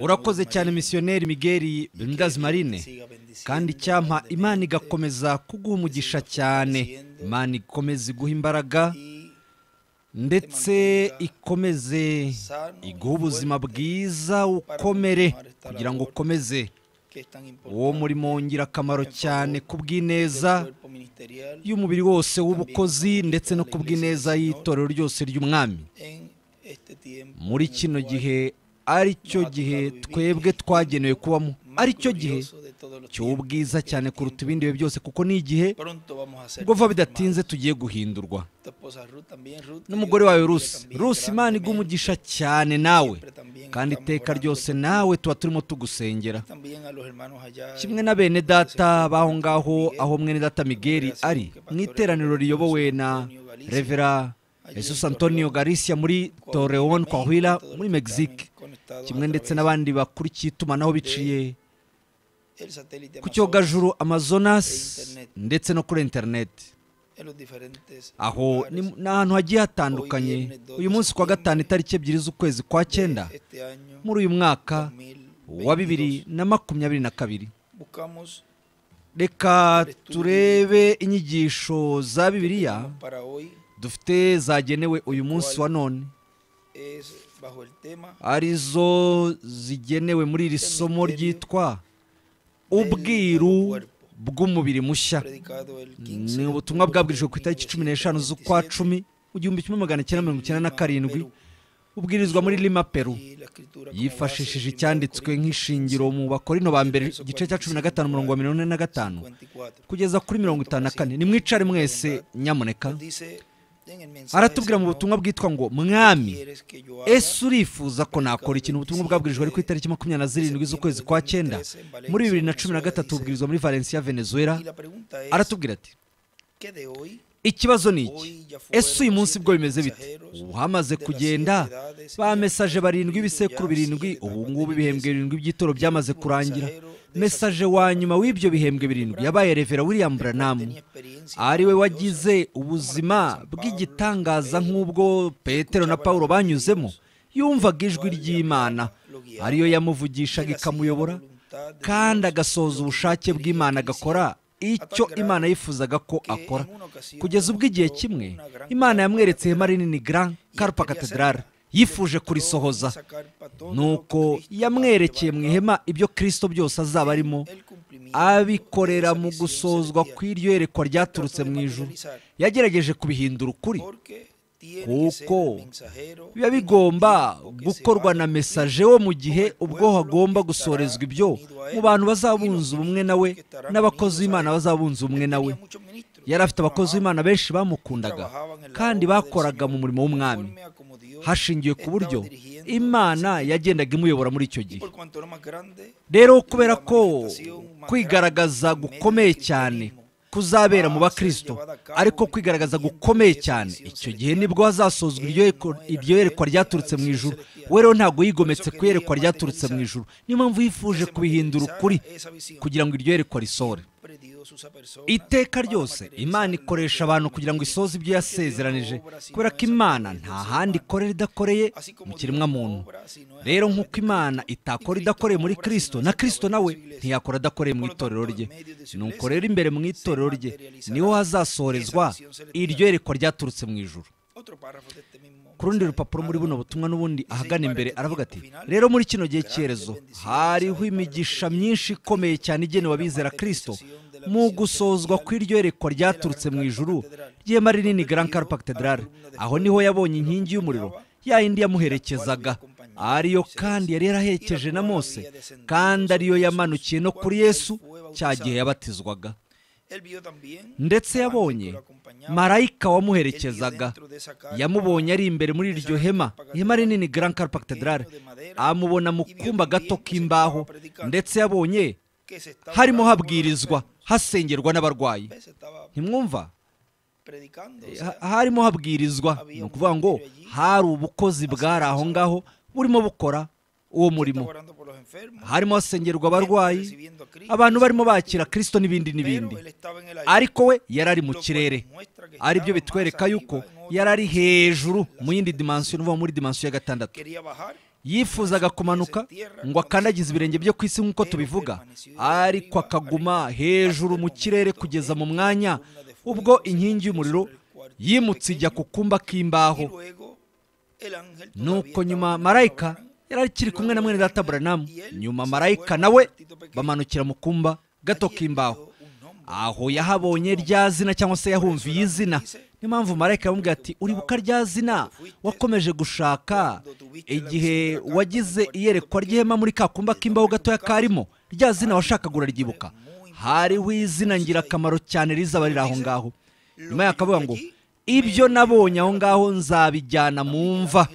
urakoze cyane misiyoneri migeri ndazi marine kandi icyampa imana igakomeza kuguha umugisha cyane imana ikomeza iguha imbaraga ndetse ikomeze iguha ubuzima bwiza ukomere kugira ngo ukomeze uwo murimo w'ingirakamaro cyane kubw’ineza y'umubiri wose w'ubukozi ndetse no ku bw'ineza y'itorero ryose ry'umwami muri kino gihe ari cyo gihe twebwe twagenewe kubamo ari cyo gihe cy'ubwiza cyane kuruta ibindi bihe byose kuko ni igihe vuba bidatinze tugiye guhindurwa n'umugore wawe rusi rusi imana umugisha cyane nawe kandi iteka ryose nawe tuba turimo tugusengera kimwe na bene data b'aho ngaho aho mwene data migeri ari mu iteraniro riyobowe na revera jesus antonio Galicia muri toreon kwahwira muri mexique kimwe ndetse n'abandi bakurikiye itumanaho biciye ku cyogajuru amazonas ndetse no kuri interineti aho ni ahantu hagiye hatandukanye uyu munsi kwa gatanu itariki ebyiri z'ukwezi kwa cyenda muri uyu mwaka wa bibiri na makumyabiri na kabiri reka turebe inyigisho za bibiliya dufite zagenewe uyu munsi wa none arizo zigenewe muri iri somo ryitwa ubwiru bw'umubiri mushya ni ubutumwa bwabwirijwe ku itariki cumi n'eshanu z'ukwa cumi mu gihumbi kimwe magana cyenda mirongo icyenda na karindwi ubwirizwa muri lima peru yifashishije icyanditswe nk'ishingiro mu bakorino ba mbere igice cya cumi na gatanu mirongo mirongo ine na gatanu kugeza kuri mirongo itanu na kane nimwicare mwese nyamuneka aratubwira mu butumwa bwitwa ngo mwami ese urifuza ko nakora ikintu ubutumwa bwabwirijwe ari ku itariki makumyabiri na zirindwi z'ukwezi kwa cyenda muri bibiri na cumi na gatatu ubwirizwa muri valencia venezuela aratubwira ati ikibazo ni iki ese uyu munsi bwo bimeze bite uhamaze kugenda ba mesaje barindwi ibisekuru birindwi ubu ngubu ibihembwe birindwi by'itoro byamaze kurangira mesaje wa nyuma w'ibyo bihembwe birindwi yabaye revera william buranamu ari we wagize ubuzima bw'igitangaza nk'ubwo petero na paul banyuzemo yumvaga ijwi ry'imana ariyo yamuvugishaga ikamuyobora kandi agasoza ubushake bw'imana agakora icyo imana yifuzaga ko akora kugeza ubwo igihe kimwe imana yamweretse ihema rinini grand carpa cathedral yifuje kurisohoza nuko yamwerekeye mu ihema ibyo Kristo byose azaba arimo abikorera mu gusozwa kw'iryo yerekwa ryaturutse mu ijuru yagerageje kubihindura ukuri kuko biba bigomba gukorwa na mesaje wo mu gihe ubwo hagomba gusorezwa ibyo mu bantu bazabunze bazabunza na we n'abakozi b'imana bazabunze umwe na we yari afite abakozi b'imana benshi bamukundaga kandi bakoraga mu murimo w'umwami hashingiwe ku buryo imana yagendaga imuyobora muri icyo gihe rero kubera ko kwigaragaza gukomeye cyane kuzabera mu bakristo ariko kwigaragaza gukomeye cyane icyo gihe nibwo hazasozwa iryo yerekwa ryaturutse mu ijuru we rero ntabwo yigometse ku iyerekwa ryaturutse mu ijuru niyo mpamvu yifuje kubihindura ukuri kugira ngo iryo yerekwa risore iteka ryose imana ikoresha abantu kugira ngo isoze ibyo yasezeranije kubera ko imana nta handi ikorera idakoreye mu kiremwa muntu rero nk'uko imana itakora idakoreye muri kirisito na kirisito nawe ntiyakora adakoreye mu itorero rye nuko rero imbere mu itorero rye niho hazasohorezwa iryo yerekwa ryaturutse mu ijuru ku rundi rupapuro muri buno butumwa n'ubundi ahagana imbere aravuga ati rero muri kino gihe cyerezo hariho imigisha myinshi ikomeye cyane igenewe abizera Kristo mu gusozwa kw'iryo yerekwa ryaturutse mu ijuru ryema rinini Grand Cathedral aho niho yabonye inkingi y'umuriro yayindi yamuherekezaga ariyo kandi yari yarahekeje na mose kandi ariyo yamanukiye no kuri yesu cya gihe yabatizwaga ndetse yabonye marayika wamuherekezaga yamubonye ari imbere muri iryo hema ihema rinini Grand Cathedral amubona mu kumba gato k'imbaho ndetse yabonye eh, harimo habwirizwa hasengerwa n'abarwayi ntimwumva harimo habwirizwa ni ukuvuga ngo hari ubukozi bwari aho ngaho burimo bukora uwo murimo harimo hasengerwa abarwayi abantu barimo bakira Kristo n'ibindi n'ibindi ariko we yari ari mu kirere ari byo bitwereka yuko yari ari hejuru mu yindi dimansiyo n'uva muri dimansiyo ya gatandatu yifuzaga kumanuka ngo akandagize ibirenge byo ku isi nk'uko tubivuga ariko akaguma hejuru mu kirere kugeza mu mwanya ubwo inkingi y'umuriro yimutse ijya ku kumba k'imbaho nuko nyuma marayika yari akiri kumwe na mwene data buranamu nyuma marayika nawe bamanukira mu kumba gato k'imbaho aho yahabonye rya zina cyangwa se yahumviye izina niyo mpamvu marayika yamubwira ati uribuka rya zina wakomeje gushaka igihe wagize iyerekwa ry'ihema muri ka kumba k'imbaho gatoya karimo rya zina washakaga uraryibuka hariho izina ngirakamaro cyane rizaba riri aho ngaho nyuma yakavuga ngo ibyo nabonye aho ngaho nzabijyana mu mva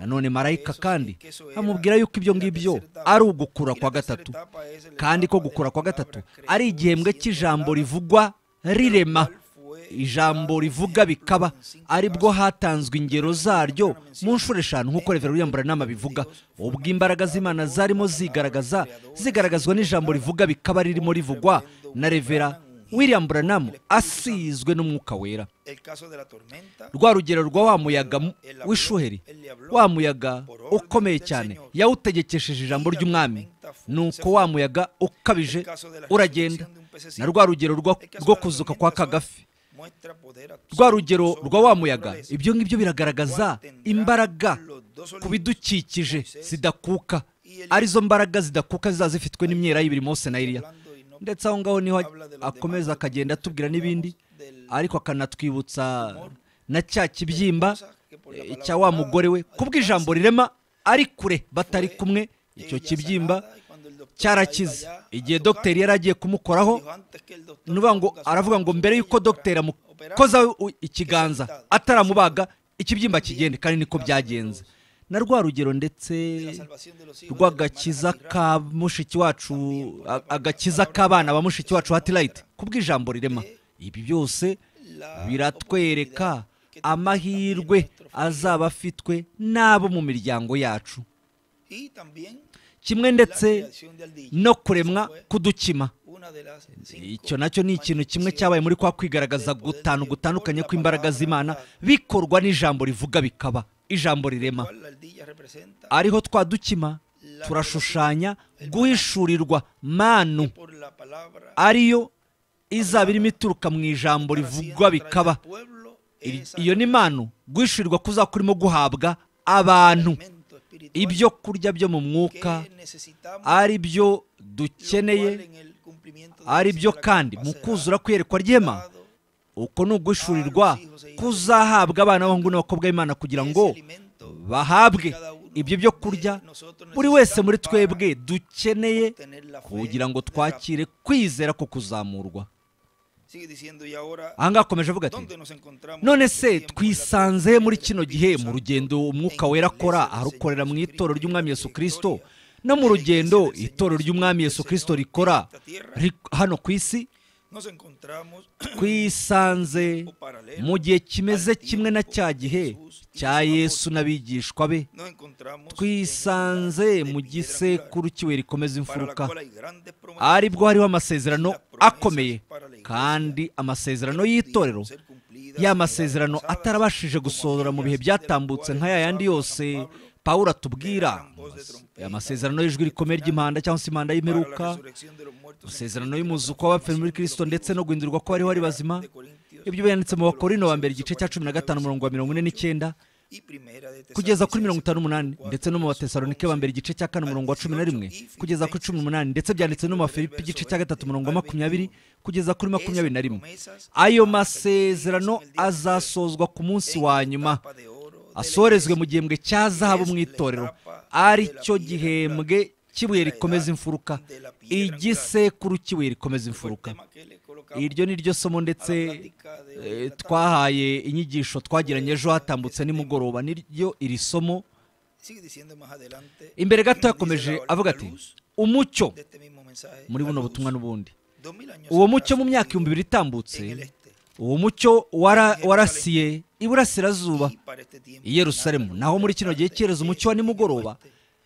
nanone marayika kandi amubwira yuko ibyo ngibyo ari ugukura kwa gatatu kandi ko gukura kwa gatatu ari igihembwe cy'ijambo rivugwa rirema ijambo rivuga bikaba aribwo hatanzwe ingero zaryo mu nshuro eshanu nk'uko revera william buranama bivuga ubwo imbaraga z'imana zarimo zigaragaza zigaragazwa n'ijambo rivuga bikaba ririmo rivugwa na revera william Branham asizwe n'umwuka wera rwa rugero rwa wa muyaga w'ishuheri wa muyaga ukomeye cyane yawutegekesheje ijambo ry'umwami nuko wa muyaga ukabije uragenda na rwa rugero rwo kuzuka kwa kagafi rwa rugero rwa wa muyaga ibyo ngibyo biragaragaza imbaraga ku bidukikije zidakuka arizo mbaraga zidakuka zizaba zifitwe n'imyera y'ibiri mose na iriya ndetse aho ngaho niho akomeza akagenda atubwira n'ibindi ariko akanatwibutsa na cya kibyimba eh, cya wa mugore we kubwo ijambo rirema ari kure batari kumwe icyo kibyimba cyarakize igihe dogiteri yari agiye kumukoraho ngo aravuga ngo mbere y'uko dogiteri amukoza ikiganza ataramubaga ikibyimba kigende kandi niko byagenze na rwa rugero ndetse rw'agakiza ka mushiki wacu agakiza k'abana ba mushiki wacu hatirayiti kubw'ijambo rirema ibi byose biratwereka amahirwe azaba afitwe n'abo mu miryango yacu kimwe ndetse no kuremwa k'udukima icyo nacyo ni ikintu kimwe cyabaye muri kwa kwigaragaza gutanu gutandukanye kw'imbaraga z'imana bikorwa n'ijambo rivuga bikaba ijambo rirema ariho twadukima turashushanya guhishurirwa manu ariyo izaba irimo ituruka mu ijambo rivugwa bikaba iyo ni manu guhishurirwa kuzakurimo guhabwa abantu ibyo kurya byo mu mwuka ari byo dukeneye ari byo kandi mu kuzura kwerekwa ryema uko ni ugushurirwa kuzahabwa abana b'abahungu n'abakobwa b'imana kugira ngo bahabwe ibyo byo kurya buri wese muri twebwe dukeneye kugira ngo twakire kwizera ko kuzamurwa ahangaha akomeje avuga ati none se twisanze muri kino gihe mu rugendo umwuka wera akora arukorera mu itorero ry'umwami Yesu kirisito no mu rugendo itorero ry'umwami Yesu kirisito rikora hano ku isi twisanze mu gihe kimeze kimwe na cya gihe cya yesu n'abigishwa be twisanze mu gisekuru kiwe rikomeza imfuruka aribwo hariho amasezerano akomeye kandi amasezerano y'itorero ya masezerano atarabashije gusohora mu bihe byatambutse nk'aya yandi yose pawulo atubwira eh, eh, amasezerano y'ijwi rikomeye ry'impanda cyangwa se impanda y'imperuka amasezerano y'umuzuko w'abapfuye muri kirisito ndetse no guhindurwa ko bariho ari bazima ibyo byanditse mu bakorino wa mbere igice cya cumi na gatanu umurongo wa mirongo ine n'icyenda kugeza kuri mirongo itanu n'umunani ndetse no mu batesalonike ba mbere igice cya kane umurongo wa cumi na rimwe kugeza kuri cumi n'umunani ndetse byanditse no mu bafilipi igice cya gatatu umurongo wa makumyabiri kugeza kuri makumyabiri na rimwe ayo masezerano azasozwa ku munsi wa nyuma asorezwe mu gihembwe cya zahabu mu itorero ari cyo gihembwe cy'ibuye rikomeza imfuruka igisekuru cy'ibuye rikomeza imfuruka iryo ni ryo somo ndetse eh, twahaye inyigisho twagiranye ejo hatambutse nimugoroba ni ryo iri somo imbere gato yakomeje avuga ati umucyo muri buno butumwa n'ubundi uwo mucyo mu myaka ibihumbi bibiri itambutse uwo mucyo warasiye iburasirazuba i Yerusalemu naho muri kino gihe cyereza umucyo wa nimugoroba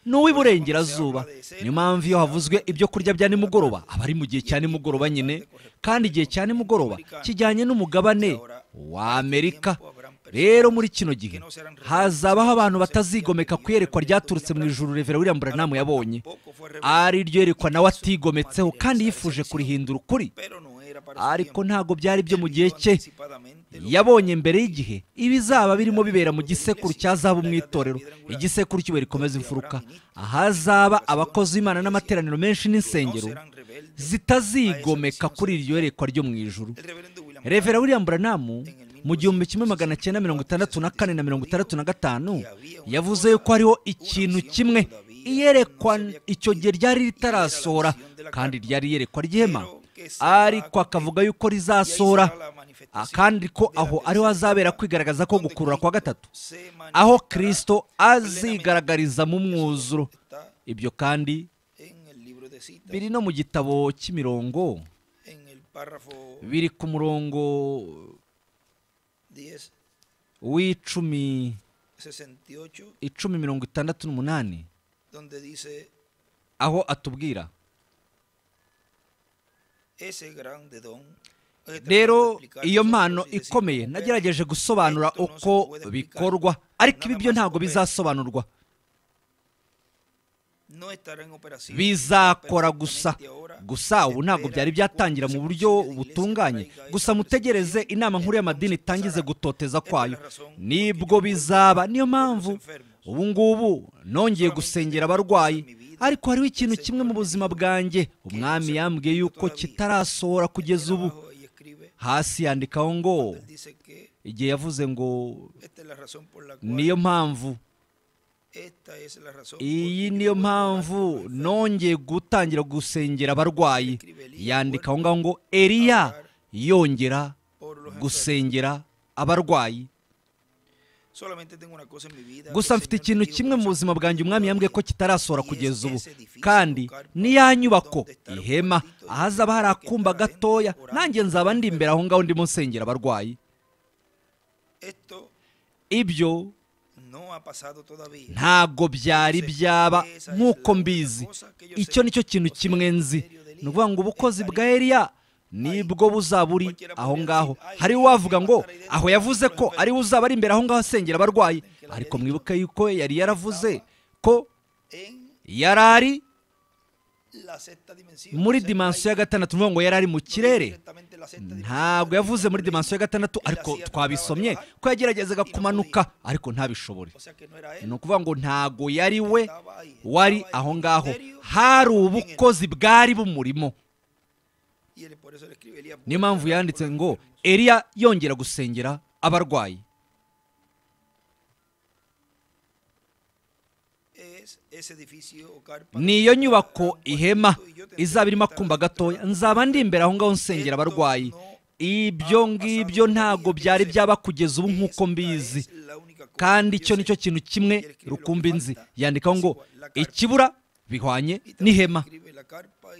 ni uw'iburengerazuba niyo mpamvu iyo havuzwe ibyo kurya bya nimugoroba aba ari mu gihe cya nimugoroba nyine kandi igihe cya nimugoroba kijyanye n'umugabane wa amerika rero muri kino gihe hazabaho abantu batazigomeka ku iyerekwa ryaturutse mu ijuru revera william Branham yabonye ari ryo yerekwa nawe atigometseho kandi yifuje kurihindura ukuri ariko ntabwo byari byo mu gihe cye yabonye mbere y'igihe ibizaba birimo bibera mu gisekuru cya zahabu mu itorero igisekuru kiba rikomeza imfuruka ahazaba abakozi b'imana n'amateraniro menshi n'insengero zitazigomeka kuri iryo yerekwa ryo mu ijuru revera william buranamu mu gihumbi kimwe magana cyenda mirongo itandatu na kane na mirongo itandatu na gatanu yavuze ko hariho ikintu kimwe iyerekwa icyo gihe ryari ritarasohora kandi ryari iyerekwa ry'ihema ariko akavuga yuko rizasohora akandi ko aho ariho hazabera kwigaragaza ko gukurura kwa gatatu aho kirisito azigaragariza mu mwuzuro ibyo kandi biri no mu gitabo cy'imirongo biri ku murongo w'icumi icumi mirongo itandatu n'umunani aho atubwira rero iyo mpano ikomeye nagerageje gusobanura uko bikorwa ariko ibi byo ntabwo bizasobanurwa bizakora gusa gusa ubu ntabwo byari byatangira mu buryo butunganye gusa mutegereze inama nkuru y'amadini itangize gutoteza kwayo nibwo bizaba niyo mpamvu ubu ngubu nongeye gusengera abarwayi ariko hariho ikintu kimwe mu buzima bwanjye umwami yambwiye yuko kitarasohora kugeza ubu hasi yandikaho ngo igihe yavuze ngo niyo mpamvu iyi niyo mpamvu nongeye gutangira gusengera abarwayi yandika ngo eriya yongera gusengera abarwayi gusa mfite ikintu kimwe mu buzima bwanjye umwami yambwiye ko kitarasohora kugeza ubu kandi n'iya nyubako ihema ahazaba hari akumba gatoya nanjye nzaba ndi imbere aho ngaho ndimo nsengera abarwayi ibyo ntabwo byari byaba nk'uko mbizi icyo ni cyo kintu kimwe nzi ni ukuvuga ngo ubukozi bwa eriya nibwo buzaba uri aho ngaho hari uwavuga ngo aho yavuze ko ari uzaba ari imbere aho ngaho asengera abarwayi ariko mwibuke yuko yari yaravuze ko yarari muri dimansiyo ya gatandatu ngo yari ari mu kirere ntabwo yavuze muri dimansiyo ya gatandatu ariko twabisomye ko yageragezaga kumanuka ariko ntabishobore ni ukuvuga ngo ntabwo yari we wari aho ngaho hari ubukozi bwari bumurimo niyo mpamvu yanditse ngo Eliya yongera gusengera abarwayi niyo nyubako ihema izaba irimo akumba gatoya nzaba ndi imbere aho ngaho nsengera abarwayi ibyo ngibyo ntabwo byari byaba kugeza ubu nk'uko mbizi kandi icyo nicyo kintu kimwe rukumbi nzi yandikaho ngo ikibura bihwanye n'ihema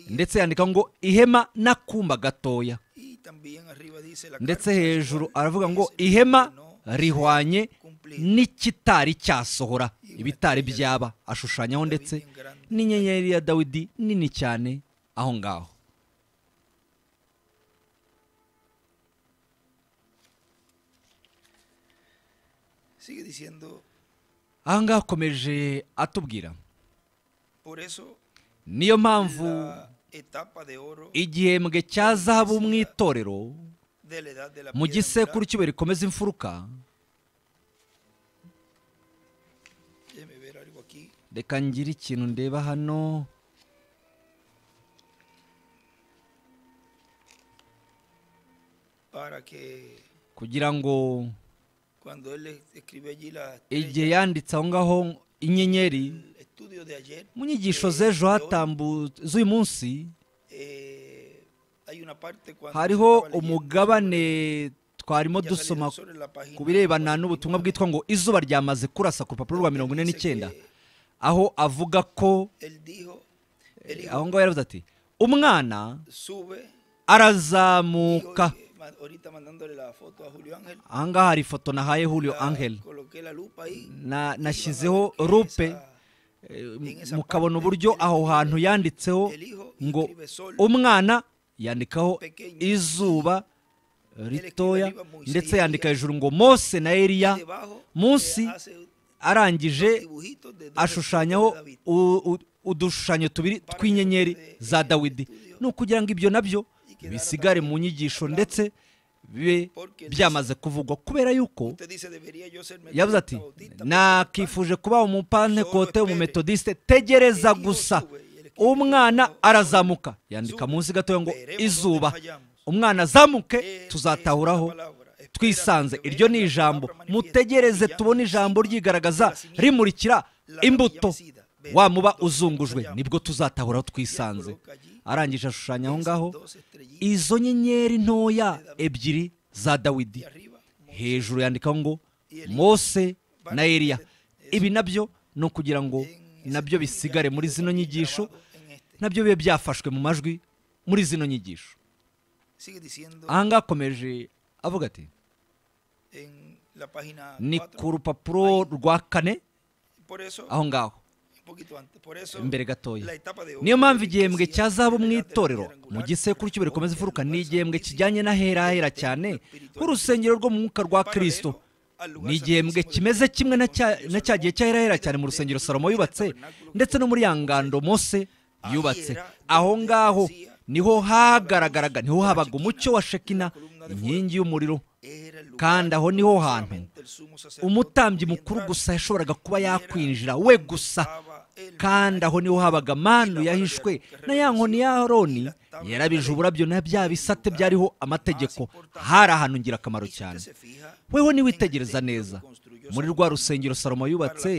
ndetse yandika ngo ihema n'akumba gatoya ndetse hejuru aravuga ngo ihema rihwanye n'ikitari cyasohora ibitari byaba ashushanyaho ndetse n'inyenyeri ya dawidi nini cyane aho ngaho aha ngaha akomeje atubwira niyo mpamvu igihembwe cya zahabu mu itorero mu gisekuru cy'ibuye rikomeza imfuruka reka ngire ikintu ndeba hano kugira ngo igihe yanditse aho ngaho inyenyeri Munyigisho z’ejo eh, z'ejo z'uyu munsi eh, hariho umugabane twarimo dusoma ku birebana n'ubutumwa bwitwa ngo izuba ryamaze kurasa ku rupapuro rwa mirongo ine n'icyenda aho avuga ko eh, aho ngaho yaravuze ati umwana arazamuka aha ngaha hari ifoto nahaye hulio angel nashyizeho rupe Eh, mukabona uburyo aho hantu yanditseho ngo umwana yandikaho izuba ritoya ndetse yandika hejuru ngo mose na eriya eh, munsi arangije ashushanyaho udushushanyo tubiri tw'inyenyeri za dawidi ni ukugira ngo ibyo nabyo bisigare mu nyigisho ndetse bibe byamaze kuvugwa kubera yuko yabuze ati nakifuje kuba umupantekote umumetodisite tegereza gusa umwana arazamuka yandika munsi gatoya ngo izuba umwana azamuke eh, tuzatahuraho twisanze iryo ni ijambo mutegereze tubone ijambo ryigaragaza rimurikira imbuto wamuba uzungujwe nibwo tuzatahuraho twisanze arangije ashushanya aho ngaho izo nyenyeri ntoya ebyiri za dawidi hejuru yandikaho ngo mose na eriya ibi nabyo ni ukugira ngo nabyo bisigare muri zino nyigisho nabyo bibe byafashwe mu majwi muri zino nyigisho ahangaha akomeje avuga ati ni ku rupapuro rwa kane aho ngaho imbere gatoya niyo mpamvu igihembwe cyazaba zabu mu itorero mu gisekuru cy'imbere rikomeza ifuruka ni igihembwe kijyanye n'aherahera cyane nk'urusengero rwo mu mwuka rwa Kristo ni igihembwe kimeze kimwe na cya gihe cy'aherahera cyane mu rusengero salomo yubatse ndetse no muri ya ngando mose yubatse aho ngaho niho hagaragaraga niho habaga umucyo wa shekina inkingi y'umuriro kandi aho niho hantu umutambyi mukuru gusa yashoboraga kuba yakwinjira we gusa kandi aho niho habaga manu yahishwe na ya nkoni ya Roni yarabije uburabyo na bya bisate byariho amategeko hari ahantu ingirakamaro cyane Weho niwitegereza neza muri rwa rusengero salomo yubatse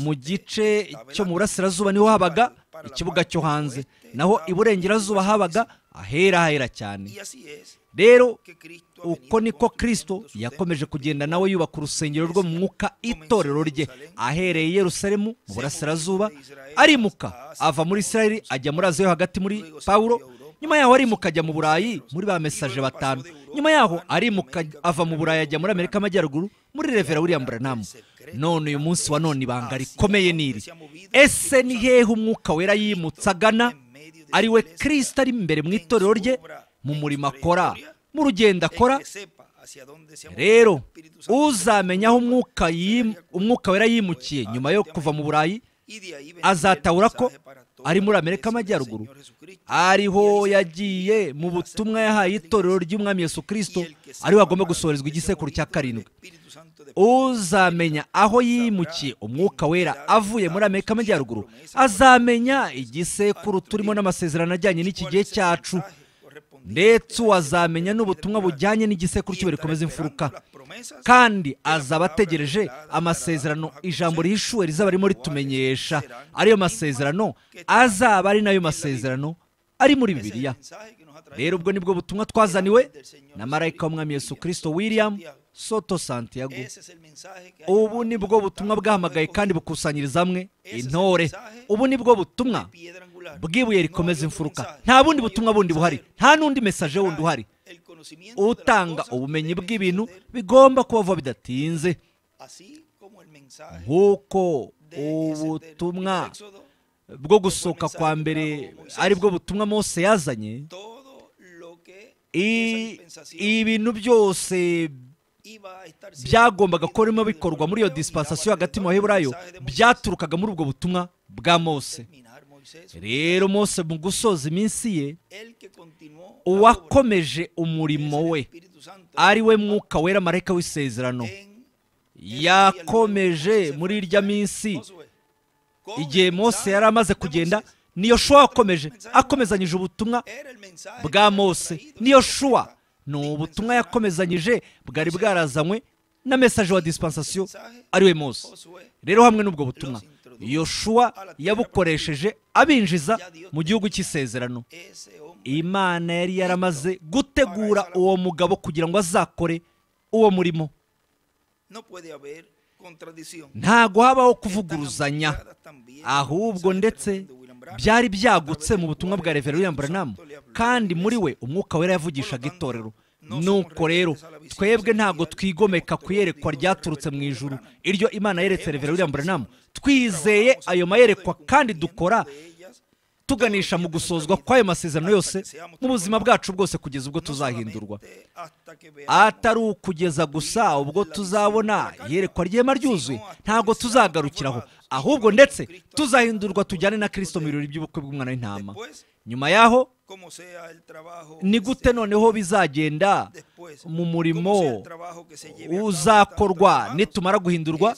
mu gice cyo mu burasirazuba niho habaga ikibuga cyo hanze naho iburengerazuba habaga ahera ahera cyane rero uko niko Kristo yakomeje kugenda nawe yubaka urusengero rwo mu mwuka itorero rye ahereye i Yerusalemu mu burasirazuba arimuka ava muri israel ajya muri aziya yo hagati muri pawuro nyuma yaho arimuka ajya mu burayi muri ba mesaje batanu nyuma yaho arimuka ava mu burayi ajya muri amerika y'amajyaruguru muri revera william Branham none uyu munsi wa none ibanga rikomeye niri ese ni hehe umwuka wera yimutse agana ari we kirisita ari imbere mu itorero rye mu murimo akora mu rugendo akora rero uzamenya aho umwuka wera yimukiye nyuma yo kuva mu burayi azatahura ko ari muri amerika amajyaruguru ariho yagiye mu butumwa yahaye itorero ry'umwami Yesu kirisito ariho agomba gusorezwa igisekuru cya karindwi uzamenya aho yimukiye umwuka wera avuye muri amerika amajyaruguru azamenya igisekuru turimo n'amasezerano ajyanye n'iki gihe cyacu ndetse wazamenya n'ubutumwa bujyanye n'igisekuru cyo bikomeza imfuruka kandi azaba ategereje amasezerano ijambo rihishuwe rizaba arimo ritumenyesha ariyo masezerano azaba ari nayo masezerano ari muri bibiliya rero ubwo nibwo butumwa twazaniwe na marayika w'umwami Yesu kirisito william soto santiago ubu nibwo butumwa bwahamagaye kandi bukusanyiriza hamwe intore ubu nibwo butumwa bw'ibuye rikomeza imfuruka nta bundi butumwa bundi buhari nta n'undi mesaje wundi uhari utanga ubumenyi bw'ibintu bigomba kuba bidatinze nk'uko ubutumwa bwo gusohoka kwa mbere aribwo butumwa Mose yazanye ibintu byose byagombaga ko birimo bikorwa muri iyo disipansasiyo hagati mu baheburayo byaturukaga muri ubwo butumwa bwa mose rero mose mu gusoza iminsi ye uwakomeje umurimo we ari we mwuka wera mareka w'isezerano yakomeje muri irya minsi igihe mose yari amaze kugenda niyo shuwa wakomeje akomezanyije ubutumwa bwa mose niyo shuwa ni ubutumwa yakomezanyije bwari bwarazanywe na mesaje wa disipansasiyo ariwe mose rero hamwe n'ubwo butumwa yoshua yabukoresheje abinjiza mu gihugu cy'isezerano imana yari yaramaze gutegura uwo mugabo kugira ngo azakore uwo murimo ntago habaho kuvuguruzanya ahubwo ndetse byari byagutse mu butumwa bwa revera william kandi muri we umwuka wera yavugishaga itorero nuko rero twebwe ntago twigomeka ku iyerekwa ryaturutse mu ijuru iryo imana yeretse revera william twizeye ayo mayerekwa kandi dukora tuganisha mu gusozwa kw'ayo masezerano yose mu buzima bwacu bwose kugeza ubwo tuzahindurwa atari ukugeza gusa ubwo tuzabona iyerekwa ryema ryuzuye ntabwo tuzagarukiraho ahubwo ndetse tuzahindurwa tujyane na kirisito mu birori by'ubukwe bw'umwana w'intama nyuma yaho ni gute noneho bizagenda mu murimo uzakorwa nitumara guhindurwa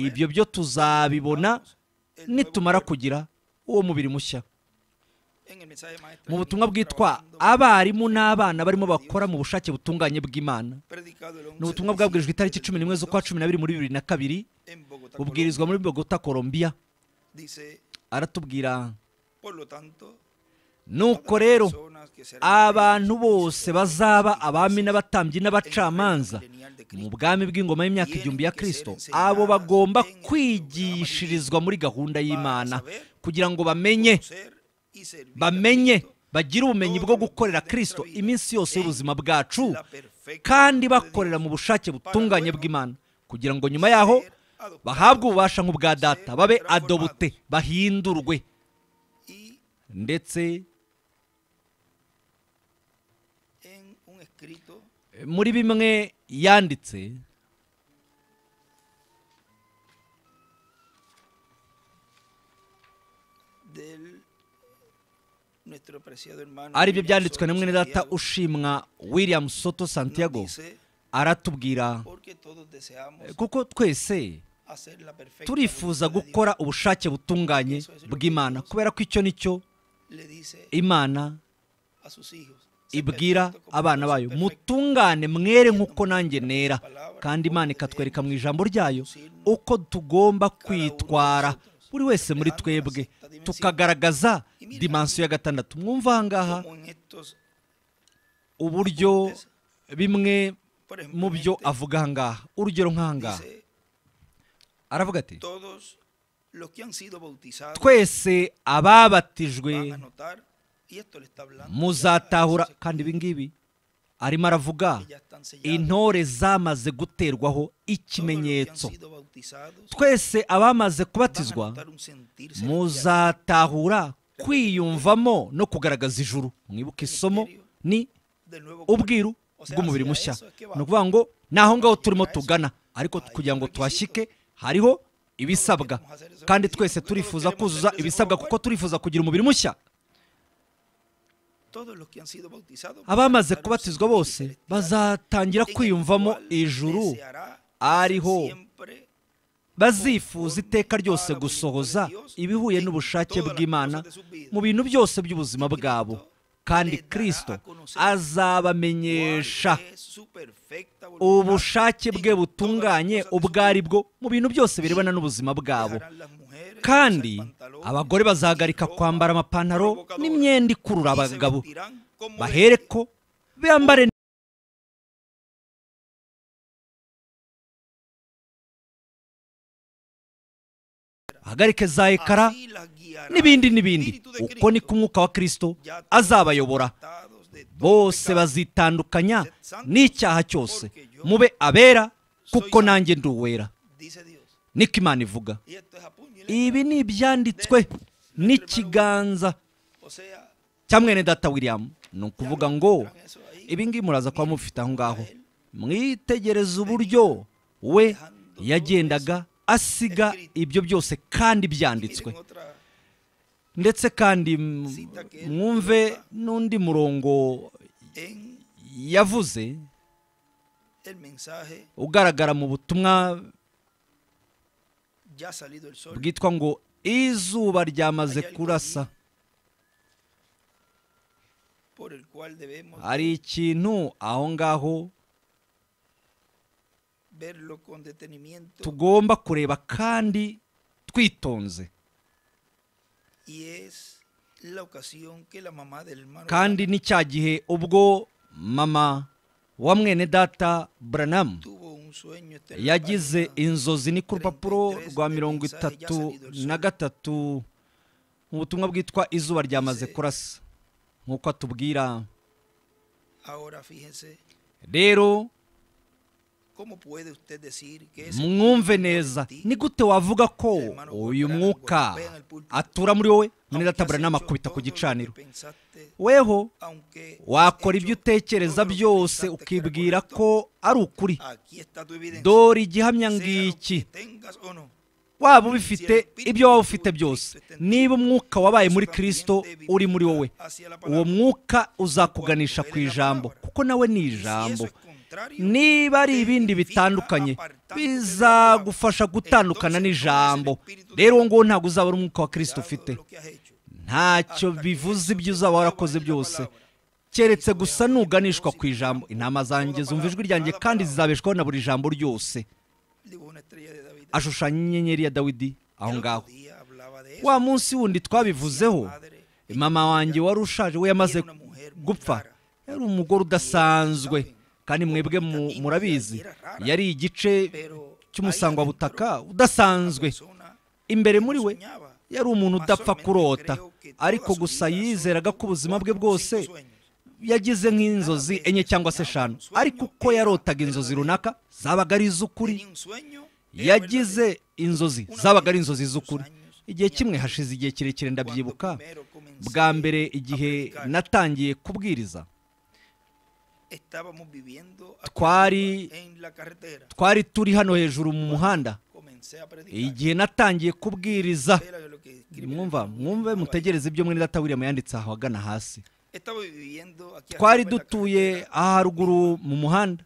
ibyo byo tuzabibona nitumara kugira uwo mubiri mushya mu butumwa bwitwa abarimu n'abana barimo bakora mu bushake butunganye bw'imana ni ubutumwa bwabwirijwe itariki cumi n'imwe z'ukwa cumi n'abiri muri bibiri na kabiri bubwirizwa muri bogota colombia aratubwira nuko rero abantu bose bazaba abami n'abatambyi n'abacamanza mu bwami bw'ingoma y'imyaka igihumbi ya Kristo abo bagomba kwigishirizwa muri gahunda y'imana kugira ngo bamenye bamenye bagire ubumenyi bwo gukorera Kristo iminsi yose y'ubuzima bwacu kandi bakorera mu bushake butunganye bw'imana kugira ngo nyuma yaho bahabwe ububasha nk'ubwa data babe adobute bahindurwe ndetse muri bimwe yanditse ari byo byanditswe na mwene data ushimwa william soto santiago aratubwira eh, kuko twese turifuza gukora ubushake butunganye bw'imana kubera ko icyo ni cyo imana ibwira abana bayo mutungane mwere nk'uko nanjye nera kandi imana ikatwereka mu ijambo ryayo uko tugomba kwitwara buri wese muri twebwe tukagaragaza dimansiyo ya gatandatu mwumva ahangaha uburyo bimwe mu byo avuga ahangaha urugero nk'ahangaha aravuga ati twese ababatijwe muzatahura kandi ibingibi arimo aravuga intore zamaze guterwaho ikimenyetso twese abamaze kubatizwa muzatahura kwiyumvamo no kugaragaza ijuru mwibuke isomo ni ubwiru bw'umubiri mushya ni ukuvuga ngo ni aho ngaho turimo tugana ariko kugira ngo tuhashyike hariho ibisabwa kandi twese turifuza kuzuza ibisabwa kuko turifuza kugira umubiri mushya abamaze kubatizwa bose bazatangira kwiyumvamo ijuru ariho bazifuza iteka ryose gusohoza ibihuye n'ubushake bw'imana mu bintu byose by'ubuzima bwabo kandi kirisito azabamenyesha ubushake bwe butunganye ubwo ari bwo mu bintu byose birebana n'ubuzima bwabo kandi abagore bazagarika kwambara amapantaro n'imyenda ikurura abagabo bahere ko bambare ahagarike za ekara n'ibindi n'ibindi uko niko umwuka wa kirisito azabayobora bose bazitandukanya n'icyaha cyose mube abera kuko nanjye nduwera niko imana ivuga ibi ni ibyanditswe n'ikiganza cya mwene data william ni ukuvuga ngo ibi ngibi muraza kuba mufite aho ngaho mwitegereze uburyo we yagendaga asiga ibyo byose kandi byanditswe ndetse kandi mwumve n'undi murongo yavuze ugaragara mu butumwa bwitwa ngo izuba ryamaze kurasa hari ikintu aho ngaho tugomba kureba kandi twitonze kandi ni cya gihe ubwo mama wa mwene data buranamu yagize inzozi ni ku rupapuro rwa mirongo itatu na gatatu mu butumwa bwitwa izuba ryamaze kurasa nk'uko atubwira rero mwumveneza gute wavuga ko uyu mwuka atura muri wowe mwene databura n'amakubita ku gicaniro weho wakora ibyo utekereza byose ukibwira ko ari ukuri dore igihamya ngiki waba ubifite ibyo waba ufite byose niba umwuka wabaye muri kirisito uri muri wowe uwo mwuka uzakuganisha ku ijambo kuko nawe ni ijambo niba ari ibindi bitandukanye bizagufasha gutandukana n'ijambo rero uwo nguwo ntabwo uzabura umwuka wa kirisita ufite ntacyo bivuze ibyo uzaba warakoze byose keretse gusa nuganishwa ku ijambo inama zanjye zumva ijwi ryanjye kandi zizabeshwaho na buri jambo ryose ashushanya inyenyeri ya dawidi aho ngaho wa munsi wundi twabivuzeho mama wanjye wari ushaje we yamaze gupfa yari umugore udasanzwe kandi mwebwe murabizi yari igice butaka udasanzwe imbere muri we yari umuntu udapfa kurota ariko gusa yizeraga ko ubuzima bwe bwose yagize nk'inzozi enye cyangwa se eshanu ariko uko yarotaga inzozi runaka zabaga ari iz'ukuri yagize inzozi zabaga ari inzozi z'ukuri igihe kimwe hashize igihe kirekire ndabyibuka bwa mbere igihe natangiye kubwiriza estábamos viviendo twari twari turi hano hejuru mu muhanda igihe natangiye kubwiriza mwumva mwumve mutegereze ibyo mwene data William yanditse ahagana agana hasi twari dutuye aharuguru mu muhanda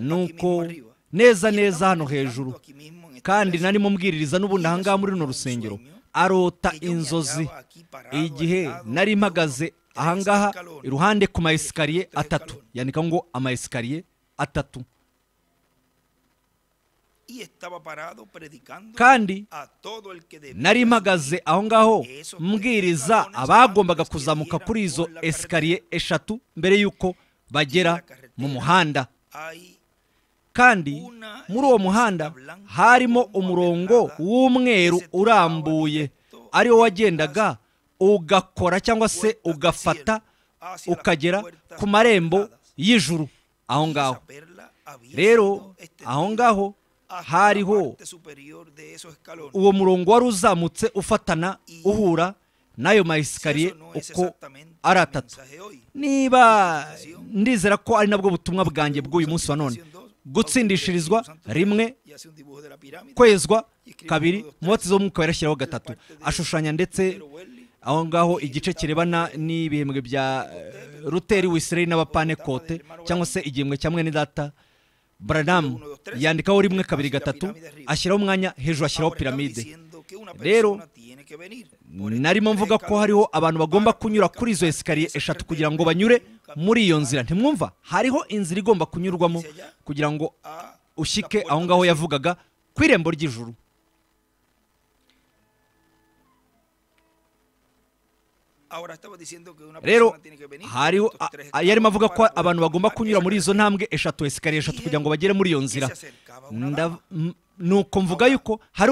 nuko neza neza hano hejuru kandi narimo mbwiririza n'ubundi ahangaha muri runo rusengero arota inzozi igihe nari mpagaze ahangaha iruhande ku mayesikariye atatu yandika ngo amayesikariye atatu kandi nari mpagaze aho ngaho mbwiriza abagombaga kuzamuka kuri izo esikariye eshatu mbere y'uko bagera mu muhanda kandi muri uwo muhanda harimo umurongo w'umweru urambuye ariwo wagendaga ugakora cyangwa se ugafata ukagera ku marembo y'ijuru aho ngaho rero aho ngaho hariho uwo murongo wari uzamutse ufatana uhura n'ayo mayesikariye uko ari atatu niba ndizera ko ari nabwo butumwa bwanjye bw'uyu munsi wa none gutsindishirizwa rimwe kwezwa kabiri umubatizo w'umwuka yarashyiraho gatatu ashushanya ndetse aho ngaho igice kirebana n'ibihembwe bya eh, ruteri wisireri n'abapanekote cyangwa se igihembwe cya mwene data baradamu yandikaho rimwe kabiri gatatu ashyiraho umwanya hejuru ashyiraho piramide rero narimo mvuga ko hariho abantu bagomba kunyura kuri izo esikariye eshatu kugira ngo banyure muri iyo nzira ntimwumva hariho inzira igomba kunyurwamo kugira ngo ushyike aho ngaho yavugaga ku irembo ry'ijuru rero hariho ayo arimo avuga ko abantu bagomba kunyura muri izo ntambwe eshatu esikariye eshatu kugira ngo bagere muri iyo nzira nuko mvuga yuko hari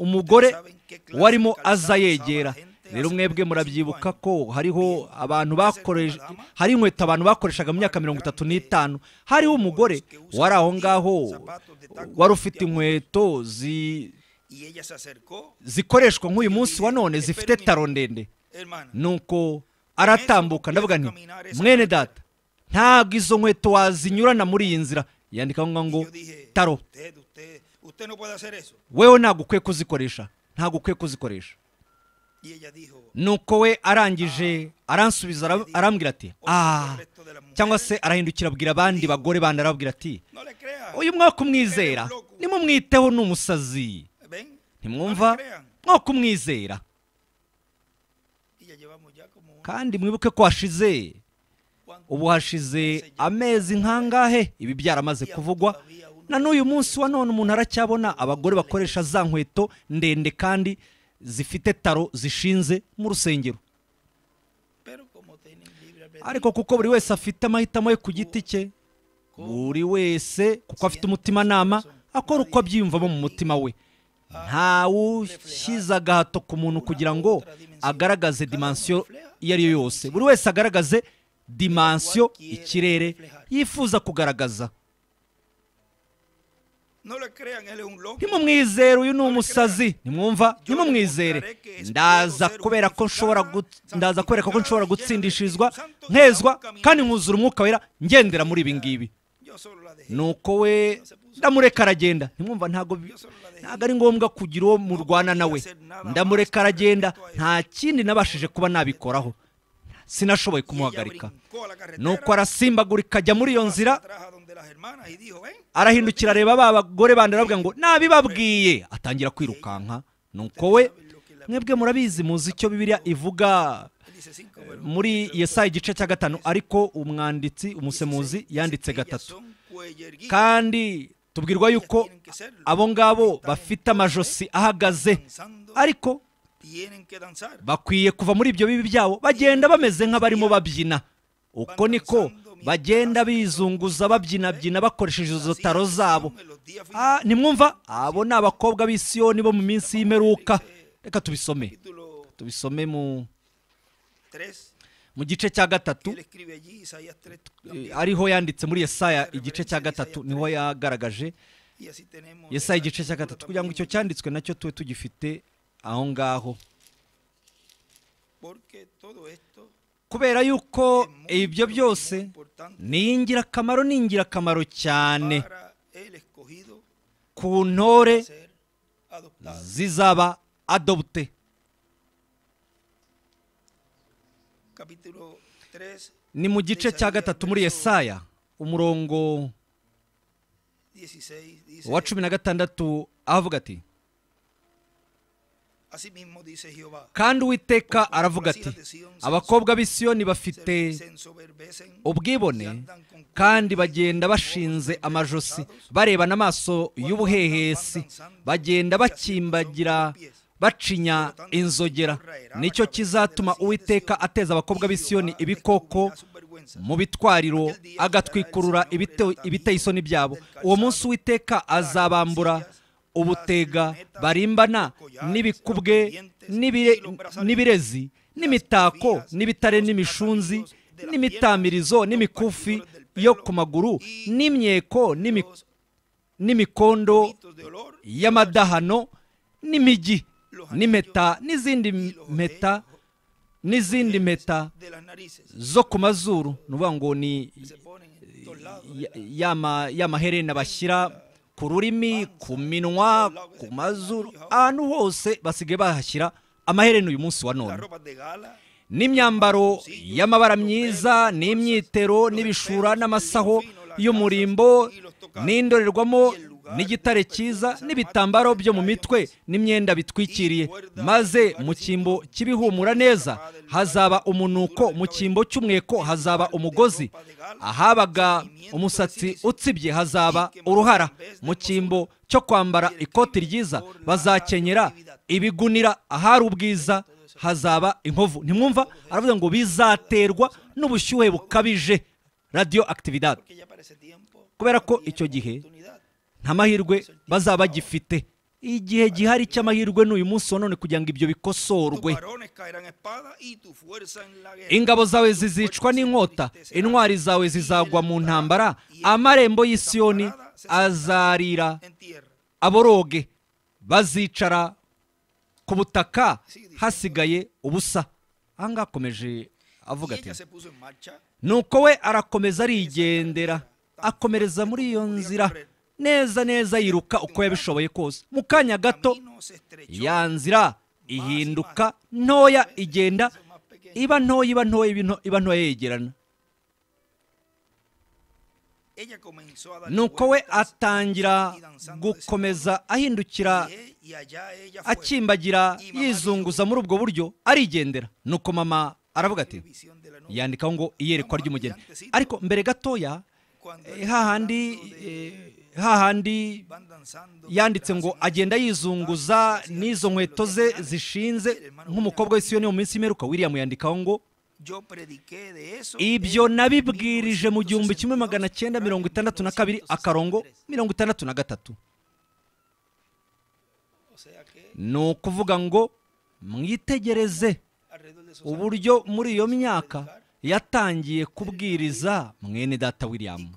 umugore warimo aza yegera rero mwebwe murabyibuka ko hariho abantu bakoresha hari inkweto abantu bakoreshaga mu myaka mirongo itatu n'itanu hariho umugore wari aho ngaho wari ufite inkweto zi zikoreshwa nk'uyu munsi wa none zifite taro ndende nuko aratambuka ndavuga nti mwene data ntabwo izo nkweto wazinyurana muri iyi nzira yandikaho ngo taro wewe ntabwo ukwiye kuzikoresha ntabwo ukwiye kuzikoresha nuko we arangije ah, aransubiza arambwira ati aha cyangwa se arahindukira abwira abandi bagore bandi arababwira ati uyu mwaka umwizera nimumwiteho ni umusazi ntimwumva nko kumwizera kandi mwibuke ko hashize ubu hashize amezi nkangahe ibi byaramaze kuvugwa na n'uyu munsi wa none umuntu aracyabona abagore bakoresha za nkweto ndende kandi zifite taro zishinze mu rusengero ariko kuko buri wese afite amahitamo ye ku giti cye buri wese kuko afite umutimanama akora uko abyiyumvamo mu mutima we ntawushyize agahato ku muntu kugira ngo agaragaze dimansiyo iyo ari yo yose buri wese agaragaze dimansiyo ikirere yifuza kugaragaza ntimumwizere uyu ni umusazi ntimwumva ntimumwizere ndaza kubera ko nshobora ndaza kubereka ko nshobora gutsindishirizwa ntezwa kandi nkuzura umwuka wera ngendera muri ibi ngibi ni uko we ndamureka aragenda ntimwumva ntabwo ntabwo ari ngombwa kugira uwo murwana nawe ndamureka aragenda nta kindi nabashije kuba nabikoraho sinashoboye kumuhagarika nuko arasimbagurika ajya muri iyo nzira arahindukira areba ba bagore bandi aravuga ngo nabibabwiye atangira kwirukanka nuko we mwebwe murabizi muzi icyo bibiliya ivuga muri yesa igice cya gatanu ariko umwanditsi umusemuzi yanditse gatatu kandi tubwirwa yuko abo ngabo bafite amajosi ahagaze ariko bakwiye kuva muri ibyo bibi byabo bagenda bameze nk'abarimo babyina uko niko bagenda bizunguza babyinabyina bakoresheje izo taro zabo ah, nimwumva abo ni abakobwa b'isiyoni bo mu minsi y'imperuka reka tubisome tubisome mu mu gice cya gatatu eh, ariho yanditse muri yesaya igice cya gatatu niho yagaragaje e yesaya igice cya gatatu kugira ngo icyo cyanditswe nacyo tube tugifite aho ngaho kubera yuko ibyo byose ni ingirakamaro ni ingirakamaro cyane ku ntore zizaba adobute ni mu gice cya gatatu muri Yesaya umurongo wa cumi na gatandatu avuga ati kandi uwiteka aravuga ati abakobwa b'isiyoni bafite ubwibone kandi bagenda bashinze amajosi barebana amaso y'ubuhehesi bagenda bakimbagira bacinya inzogera nicyo kizatuma uwiteka ateza abakobwa b'isiyoni ibikoko mu bitwariro agatwikurura ibiteye isoni byabo uwo munsi uwiteka azabambura ubutega barimbana n'ibikubwe n'ibirezi n'imitako n'ibitare n'imishunzi n'imitamirizo n'imikufi yo ku maguru n'imyeko n'imikondo y'amadahano n'imijyi n'impeta n'izindi mpeta n'izindi mpeta zo ku mazuru ni ukuvuga ngo ni ya maherena bashyira ku rurimi ku minwa ku mazuru ahantu hose basigaye bahashyira amaherena uyu munsi wa none n'imyambaro y'amabara myiza n'imyitero n'ibishura n'amasaho y'umurimbo n'indorerwamo n'igitare cyiza n'ibitambaro byo mu mitwe n'imyenda bitwikiriye maze mu cyimbo cyibihumura neza hazaba umunuko mu cyimbo cy'umweko hazaba umugozi ahabaga umusatsi utsibye hazaba uruhara mu cyimbo cyo kwambara ikoti ryiza bazakenyera ibigunira ahari ubwiza hazaba inkovu ntimwumva aravuga ngo bizaterwa n'ubushyuhe bukabije radiyo akitivida kubera ko icyo gihe nta mahirwe bazaba gifite. igihe gihari cy'amahirwe n'uyu munsi wa none kugira ngo ibyo bikosorwe ingabo zawe zizicwa n'inkota intwari zawe zizagwa mu ntambara amarembo y'isiyoni azarira aboroge bazicara ku butaka hasigaye ubusa ahangaha akomeje avuga ati nuko we arakomeza arigendera akomereza muri iyo nzira neza neza yiruka uko yabishoboye kose mu kanya gato ya nzira ihinduka ntoya igenda iba ntoya iba ntoya iba ntoya yegerana nuko we atangira gukomeza ahindukira akimbagira yizunguza muri ubwo buryo arigendera nuko mama aravuga ati yandikaho ngo iyerekwa ry'umugeni ariko mbere gatoya eh, hahandi eh, hahandi yanditse ngo agenda yizunguza n'izo nkweto ze zishinze nk'umukobwa w'isiyoni mu minsi y'imperuka william yandikaho ngo ibyo nabibwirije mu gihumbi kimwe magana cyenda mirongo itandatu na kabiri akarongo mirongo itandatu na gatatu ni ukuvuga ngo mwitegereze uburyo muri iyo myaka yatangiye kubwiriza mwene data william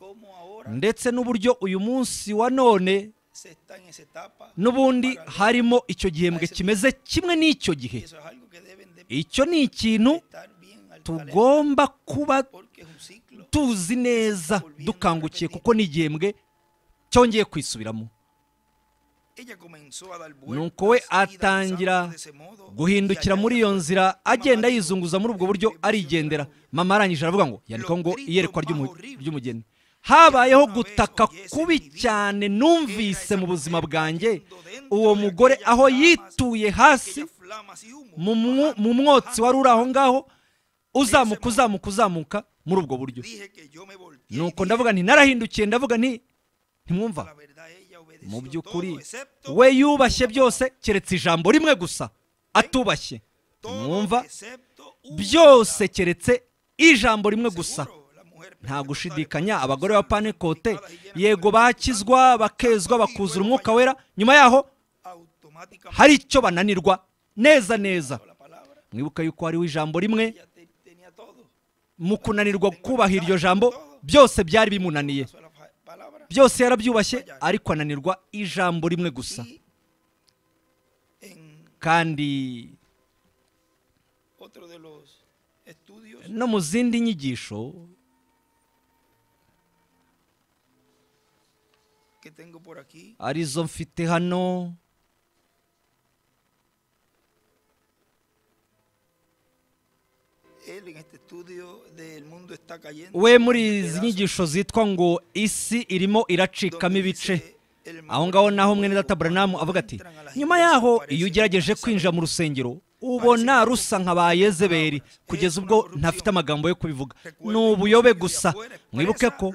ndetse n'uburyo uyu munsi wa none n'ubundi harimo icyo gihembwe kimeze kimwe n'icyo gihe icyo ni ikintu tugomba kuba tuzi neza dukangukiye kuko ni igihembwe cyongeye kwisubiramo nuko we atangira guhindukira muri iyo nzira agenda yizunguza muri ubwo buryo arigendera mama arangije aravuga ngo yandikaho ngo iyerekwa ry'umugeni habayeho gutaka kubi cyane numvise mu buzima bwanjye uwo mugore aho yituye hasi mu mwotsi wari uri aho ngaho uzamuka uzamuka uzamuka muri ubwo buryo nuko ndavuga nti narahindukiye ndavuga nti ntimwumva mu by'ukuri we yubashye byose keretse ijambo rimwe gusa atubashye mwumva byose keretse ijambo rimwe gusa nta gushidikanya abagore ba panekote yego bakizwa bakezwa bakuzura umwuka wera nyuma yaho hari icyo bananirwa neza neza mwibuka yuko hariho ijambo rimwe mu kunanirwa kubaha iryo jambo byose byari bimunaniye byose yarabyubashye ariko ananirwa ijambo rimwe gusa kandi no mu zindi nyigisho tengo por Arizo mfite hano we muri izi nyigisho zitwa ngo isi irimo iracikamo ibice aho ngaho naho mwene data buranamu avuga ati nyuma yaho iyo ugerageje kwinjira mu rusengero ubona rusa nka Yezeberi kugeza ubwo ntafite amagambo yo kubivuga ni ubuyobe gusa mwibuke ko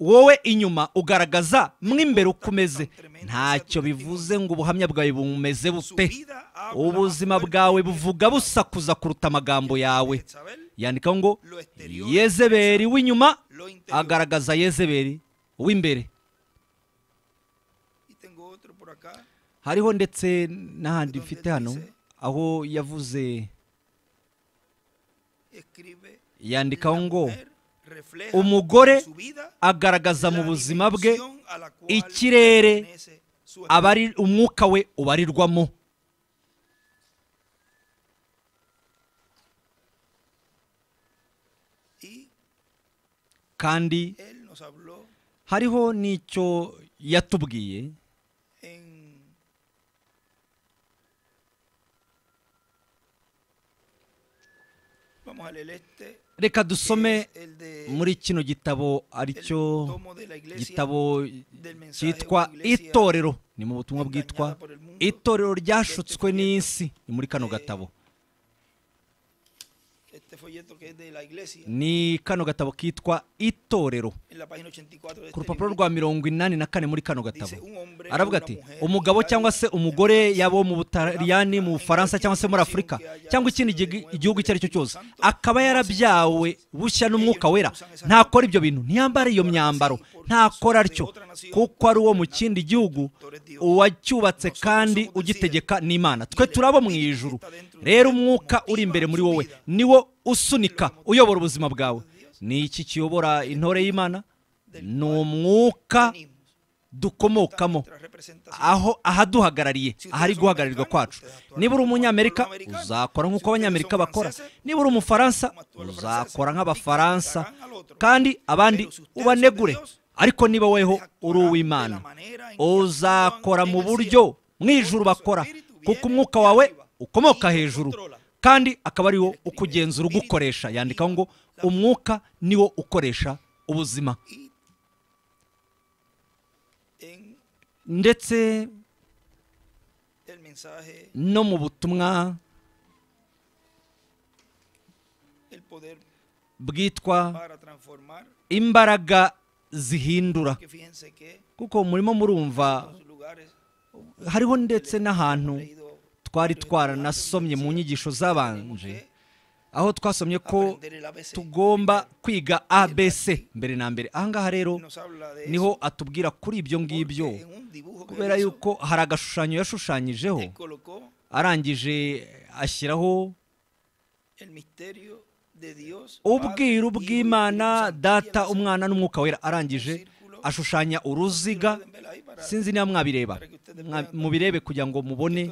wowe inyuma ugaragaza mw'imbere uko umeze ntacyo bivuze ngo ubuhamya bwawe bumeze bupe ubuzima bwawe buvuga busakuza kuruta amagambo yawe yandika ngo yezeberi w'inyuma agaragaza yezeberi w'imbere hariho ndetse n'ahandi mfite hano aho yavuze yandikaho ngo umugore agaragaza mu buzima bwe ikirere abari umwuka we ubarirwamo kandi hariho n'icyo yatubwiye reka dusome muri kino gitabo aricyo gitabo cyitwa itorero ni mu butumwa bwitwa itorero ryashutswe n'isi ni muri kano eh, gatabo ni kano gatabo kitwa itorero ku rupapuro rwa mirongo inani na kane muri kano gatabo aravuga ati umugabo cyangwa se umugore yabo mu butaliyani mu bufaransa cyangwa se muri afurika cyangwa ikindi igihugu icyo ari cyo cyose akaba yarabyawe bushya n'umwuka wera ntakora ibyo bintu ntiyambare iyo myambaro ntakora atyo kuko ari uwo mu kindi gihugu uwacyubatse kandi ugitegeka n'imana twe turabo mu ijuru rero umwuka uri imbere muri wowe ni wo usunika uyobora ubuzima bwawe ni iki kiyobora intore y'imana ni umwuka dukomokamo aho ahaduhagarariye ahari guhagararirwa kwacu niba uri umunyamerika uzakora nk'uko abanyamerika bakora niba uri umufaransa uzakora nk'abafaransa kandi abandi ubanegure ariko niba weho uri uw'imana uzakora mu buryo mu ijuru bakora kuko umwuka wawe ukomoka hejuru kandi akaba ariwo uko ugenzura ugukoresha yandikaho ngo umwuka niwo ukoresha ubuzima ndetse no mu butumwa bwitwa imbaraga zihindura kuko murimo murumva hariho ndetse n'ahantu twari twaranasomye mu nyigisho z'abanje aho twasomye ko tugomba kwiga abc mbere na mbere ahangaha rero niho atubwira kuri ibyo ngibyo kubera yuko hari agashushanyo yashushanyijeho arangije ashyiraho ubwiru bw'imana data umwana n'umwuka wera arangije ashushanya uruziga sinzi niba mwabireba mubirebe kugira ngo mubone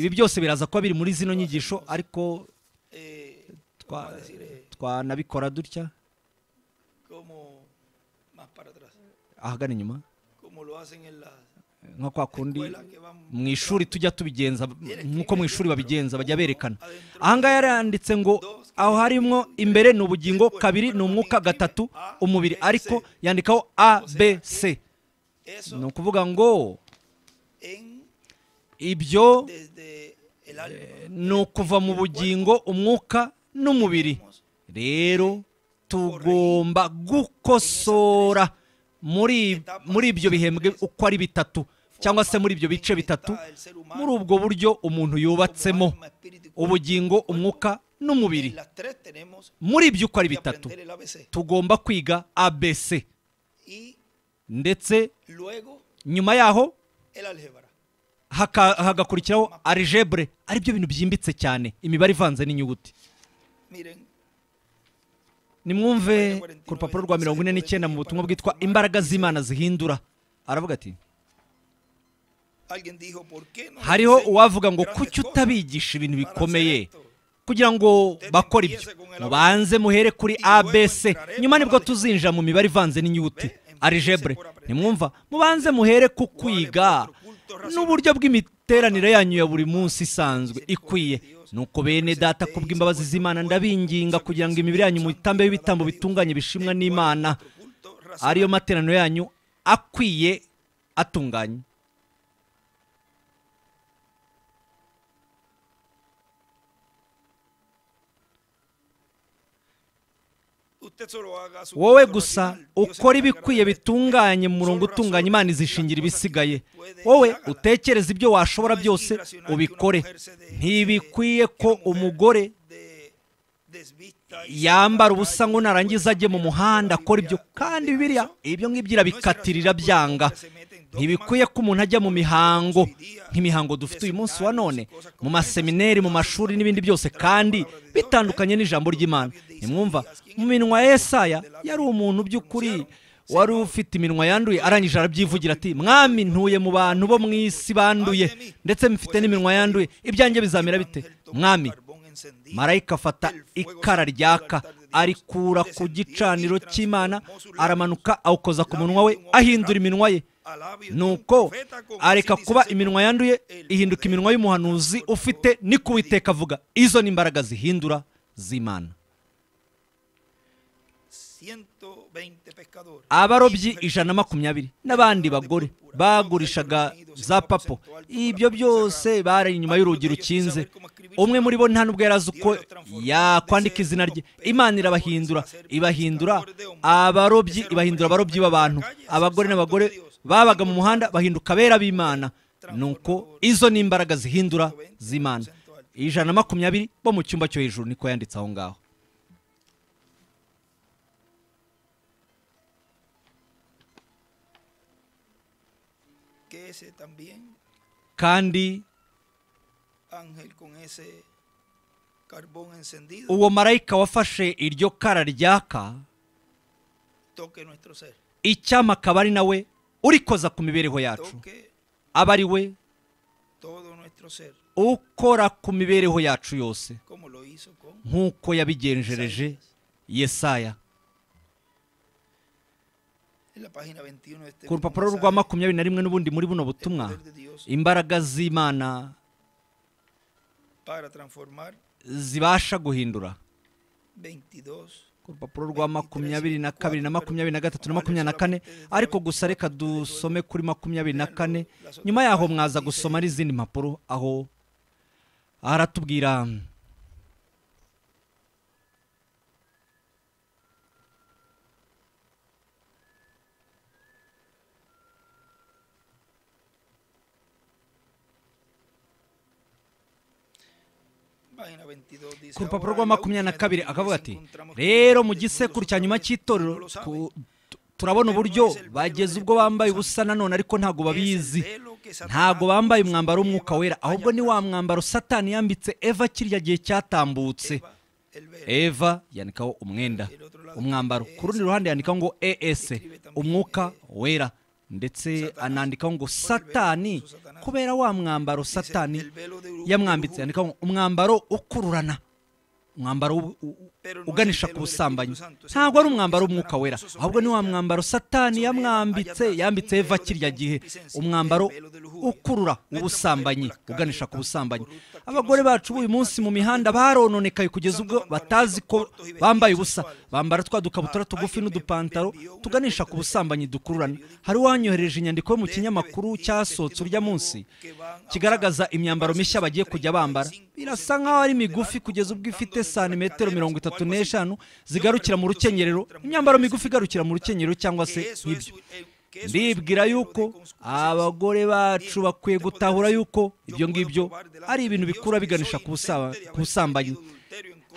ibi byose biraza kuba biri muri zino nyigisho ariko twanabikora dutya ahagana inyuma nka kwa kundi mu ishuri tujya tubigenza nk'uko mu ishuri babigenza bajya berekana ahangaha yaranditse ngo aho harimo imbere ni ubugingo kabiri ni umwuka gatatu umubiri ariko yandikaho a b c ni ukuvuga ngo ibyo eh, ni ukuva mu bugingo umwuka n'umubiri rero tugomba gukosora muri ibyo bihembwe uko ari bitatu cyangwa se muri ibyo bice bitatu muri ubwo buryo umuntu yubatsemo ubugingo umwuka n'umubiri muri ibyo uko ari bitatu tugomba kwiga abc ndetse nyuma yaho hagakurikiraho arijebure aribyo bintu byimbitse cyane imibare ivanze n'inyuguti nimwumve ku rupapuro rwa mirongo ine n'icyenda mu butumwa bwitwa imbaraga z'imana zihindura aravuga ati hariho uwavuga ngo kuki utabigisha ibintu bikomeye kugira ngo bakore ibyo mubanze muhere kuri abc nyuma nibwo tuzinjira mu mibare ivanze n'inyuguti arijebure nimwumva mubanze muhere ku kwiga n'uburyo bw'imiteranire yanyu ya buri munsi isanzwe ikwiye nuko bene data kubw'imbabazi z'imana ndabinginga kugira ngo imibiri yanyu muyitambe ibitambo bitunganye bishimwa n'imana ariyo materaniro yanyu akwiye atunganye wowe gusa ukora ibikwiye bitunganye mu murongo utunganya imana izishingira ibisigaye wowe utekereza ibyo washobora byose ubikore ntibikwiye ko umugore yambara ubusa ngo narangiza ajye mu muhanda akora ibyo kandi biriya ibyo ngibyo irabikatirira byanga ntibikwiye ko umuntu ajya mu mihango nk'imihango dufite uyu munsi wa none mu masemineri mu mashuri n'ibindi byose kandi bitandukanye n'ijambo ry'imana nimwumva mu minwa ya esaya yari umuntu by'ukuri wari ufite iminwa yanduye arangije arabyivugira ati mwami ntuye mu bantu bo mu isi banduye ndetse mfite n'iminwa yanduye ibyanjye bizamera bite mwami marayika afata ikara ryaka arikura ku gicaniro cy'imana aramanuka awukoza ku munwa we ahindura iminwa ye nuko areka kuba iminwa yanduye ihinduka iminwa y'umuhanuzi ufite ni ku witeka avuga izo ni imbaraga zihindura z'imana abarobyi ijana na makumyabiri n'abandi bagore bagurishaga za papo ibyo byose bari inyuma y'urugi rukinze umwe muri bo nta n'ubwo yarazi uko yakwandika izina rye imana irabahindura ibahindura abarobyi ibahindura abarobyi b'abantu abagore n'abagore babaga mu muhanda bahinduka bera b'imana nuko izo ni imbaraga zihindura z'imana ijana na makumyabiri bo mu cyumba cyo hejuru niko yanditse aho ngaho kandi uwo marayika wafashe iryo kara ryaka icyama akaba ari nawe urikoza ku mibereho yacu aba ari we ukora ku mibereho yacu yose nk'uko yabigenjereje yesaya ku rupapuro rwa makumyabiri na rimwe n'ubundi muri buno butumwa imbaraga z'imana zibasha guhindura ku rupapuro rwa makumyabiri na kabiri na makumyabiri na gatatu na makumyabiri na kane ariko gusa reka dusome kuri makumyabiri na kane nyuma yaho mwaza gusoma n'izindi mpapuro aho haratubwira ku rupapuro rwa makumyabiri na kabiri akavuga ati rero mu gisekuru cya nyuma cy'itorero turabona uburyo bageze ubwo bambaye ubusa nanone ariko ntabwo babizi ntabwo bambaye umwambaro w'umwuka wera ahubwo ni wa mwambaro satani yambitse eva kiriya gihe cyatambutse eva yandikaho umwenda umwambaro ku rundi ruhande yandikaho ngo es umwuka wera ndetse anandikaho ngo satani kubera wa mwambaro satani yamwambitse yandikaho umwambaro ukururana umwambaro uganisha ku busambanyi ntabwo ari umwambaro w'umwuka wera ahubwo ni wa mwambaro satani yamwambitse yambitse eva kirya gihe umwambaro ukurura ubusambanyi uganisha ku busambanyi abagore bacu b'uyu munsi mu mihanda barononekaye kugeza ubwo batazi ko bambaye ubusa bambara twa dukabutura tugufi n'udupantaro tuganisha ku busambanyi dukururana hari uwanyohereje inyandiko yo mu kinyamakuru cyasohotse urya munsi kigaragaza imyambaro mishya bagiye kujya bambara birasa nk'aho ari migufi kugeza ubwo ifite santimetero mirongo itatu n'eshanu zigarukira mu rukenyerero imyambaro migufi igarukira mu rukenyerero cyangwa se nk'ibyo bibwira yuko abagore bacu bakwiye gutahura yuko ibyo ngibyo ari ibintu bikura biganisha ku busambanyi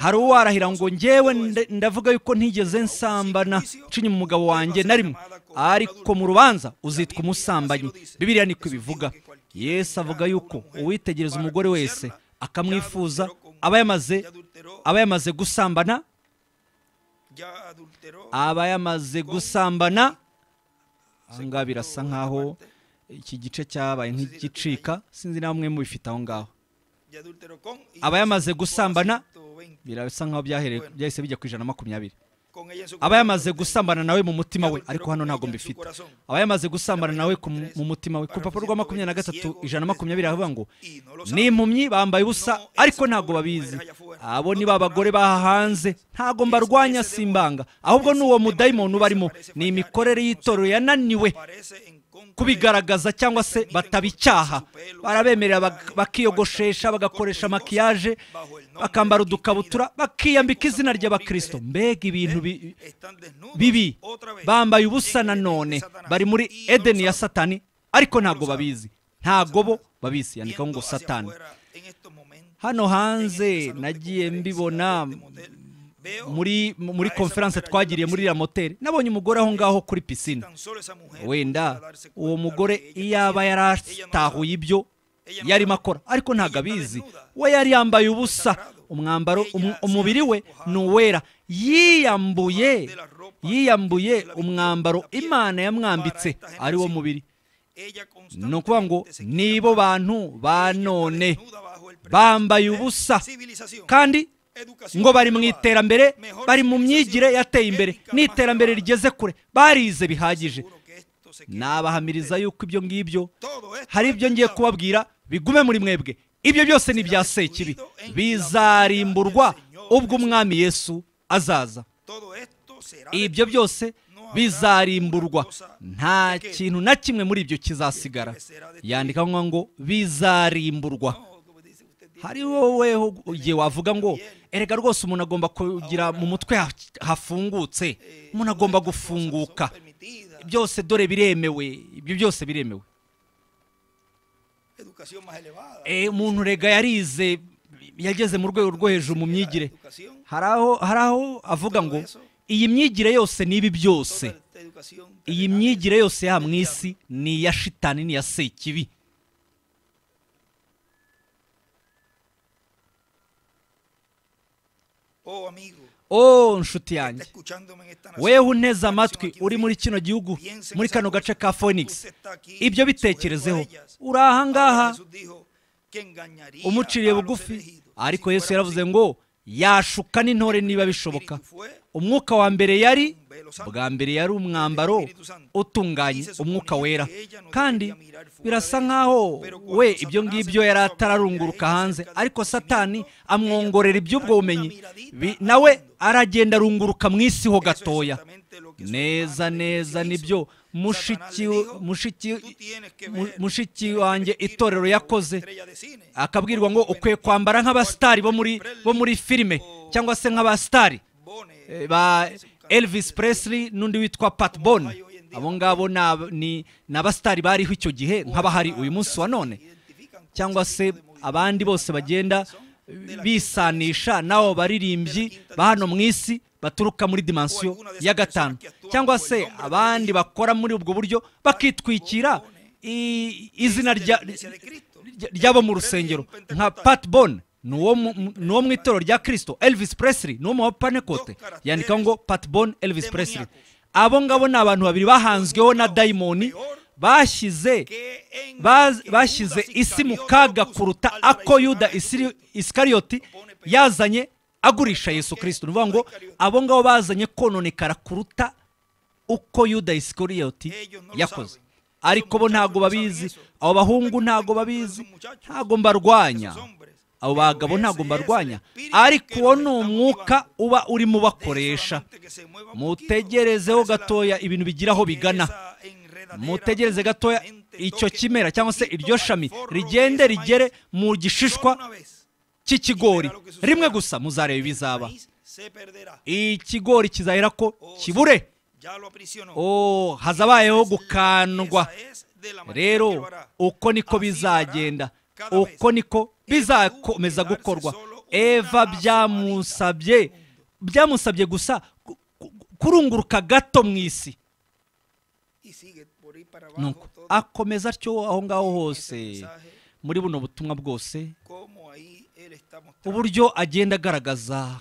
hari uwarahira ngo ngewe ndavuga yuko ntigeze nsambana ncinye umugabo wanjye na rimwe ariko mu rubanza uzitwa umusambanyi bibiriya niko ibivuga yesi avuga yuko uwitegereza umugore wese akamwifuza aba yamaze aba yamaze gusambana aba yamaze gusambana ahangaha birasa nk'aho iki gice cyabaye nk'igicika sinzi namwe mubifite aho ngaho yamaze gusambana birasa nk'aho byahise bijya ku ijana na makumyabiri aba yamaze gusambana nawe mu mutima we ariko hano ntabwo mbifite aba yamaze gusambana nawe mu mutima we ku rupapuro rwa makumyabiri na gatatu ijana na makumyabiri havuga ngo ni impumyi bambaye ubusa ariko ntabwo babizi abo ni ba bagore bahanze ntabwo mbarwanya simbanga ahubwo ni uwo mudayimoni ubarimo ni imikorere y'itorero yananiwe kubigaragaza cyangwa se batabicyaha barabemerera bakiyogoshesha bagakoresha makiyaje bakambara udukabutura bakiyambika izina ry’abakristo mbega ibintu bibi bambaye ubusa na none bari muri edeni ya satani ariko ntabwo babizi ntabwo bo babizi yandikaho ngo satani hano hanze nagiye mbibona muri muri conference twagiriye muri iriya moteri nabonye umugore aho ngaho kuri pisine wenda uwo mugore yaba yaratahuye ibyo yarimo akora ariko ntabwo abizi we yari yambaye ubusa umwambaro umubiri we ni uwera yiyambuye yiyambuye umwambaro imana yamwambitse ari wo mubiri ni ukuvuga ngo nibo bantu ba none bambaye ubusa kandi ngo bari mu iterambere bari mu myigire yateye imbere n'iterambere rigeze kure barize bihagije nabahamiriza yuko ibyo ngibyo hari ibyo ngiye kubabwira bigume muri mwebwe ibyo byose ni ibya sekibi bizarimburwa ubwo umwami yesu azaza ibyo byose bizarimburwa nta kintu na kimwe muri ibyo kizasigara yandikaho ngo bizarimburwa hariho weho igihe wavuga ngo erega rwose umuntu agomba kugira mu mutwe hafungutse umuntu agomba gufunguka byose dore biremewe ibyo byose biremewe eh, umuntu rega yarize yageze mu rwego rwo hejuru mu myigire hari aho hari aho avuga ngo iyi myigire yose n'ibi byose iyi myigire yose ya mu isi ni iya shitani ni iya sekibi oh nshuti yanjye wewe uneze amatwi uri muri kino gihugu muri kano gace ka phoenix ibyo bitekerezeho uri ahangaha umuciriye bugufi ariko Yesu yaravuze ngo yashuka n'intore niba bishoboka umwuka wa mbere yari bwa mbere yari umwambaro utunganye umwuka wera kandi birasa nkaho we ibyo ngibyo yari atararunguruka hanze ariko satani amwongorera iby'ubwo bumenyi nawe aragenda arunguruka mu isi ho gatoya neza neza nibyo mushiki mushiki mushiki wanjye itorero yakoze akabwirwa ngo ukwiye kwambara nk'abasitari bo muri bo muri filime cyangwa se nk'abasitari elvis presley n'undi witwa pat bon abo ngabo ni abasitari bariho icyo gihe nk'abahari uyu munsi wa none cyangwa se abandi bose bagenda bisanisha n'abo baririmbyi ba hano mu isi baturuka muri dimansiyo ya gatanu cyangwa se abandi bakora muri ubwo buryo bakitwikira izina ryabo mu rusengero nka pat bon ni uwo mu itorero rya Kristo elvis Presley ni uwo mu bapanekote yandikaho ngo patibone elvis Presley abo ngabo ni abantu babiri bahanzweho na dayimoni bashyize bashyize isi mu kaga kuruta ako yuda isikariyoti yazanye agurisha yesu kirisito ni ngo abo ngabo bazanye kononekara kuruta uko yuda isikariyoti yakoze ariko bo ntago babizi abo bahungu ntago babizi ntabwo mbarwanya abo bagabo ntabwo mbarwanya ariko uwo ni umwuka uba urimo ubakoresha mutegerezeho gatoya ibintu bigiraho bigana mutegereze gatoya icyo kimera cyangwa se iryo shami rigende rigere mu gishishwa cy'ikigori rimwe gusa muzareba ibizaba ikigori kizahera ko oh, kibure oh, hazabayeho gukandwa rero uko niko bizagenda uko niko bizakomeza gukorwa eva byamusabye byamusabye gusa kurunguruka gato mu isi nuko akomeza atyo aho ngaho hose muri buno butumwa bwose uburyo agenda agaragaza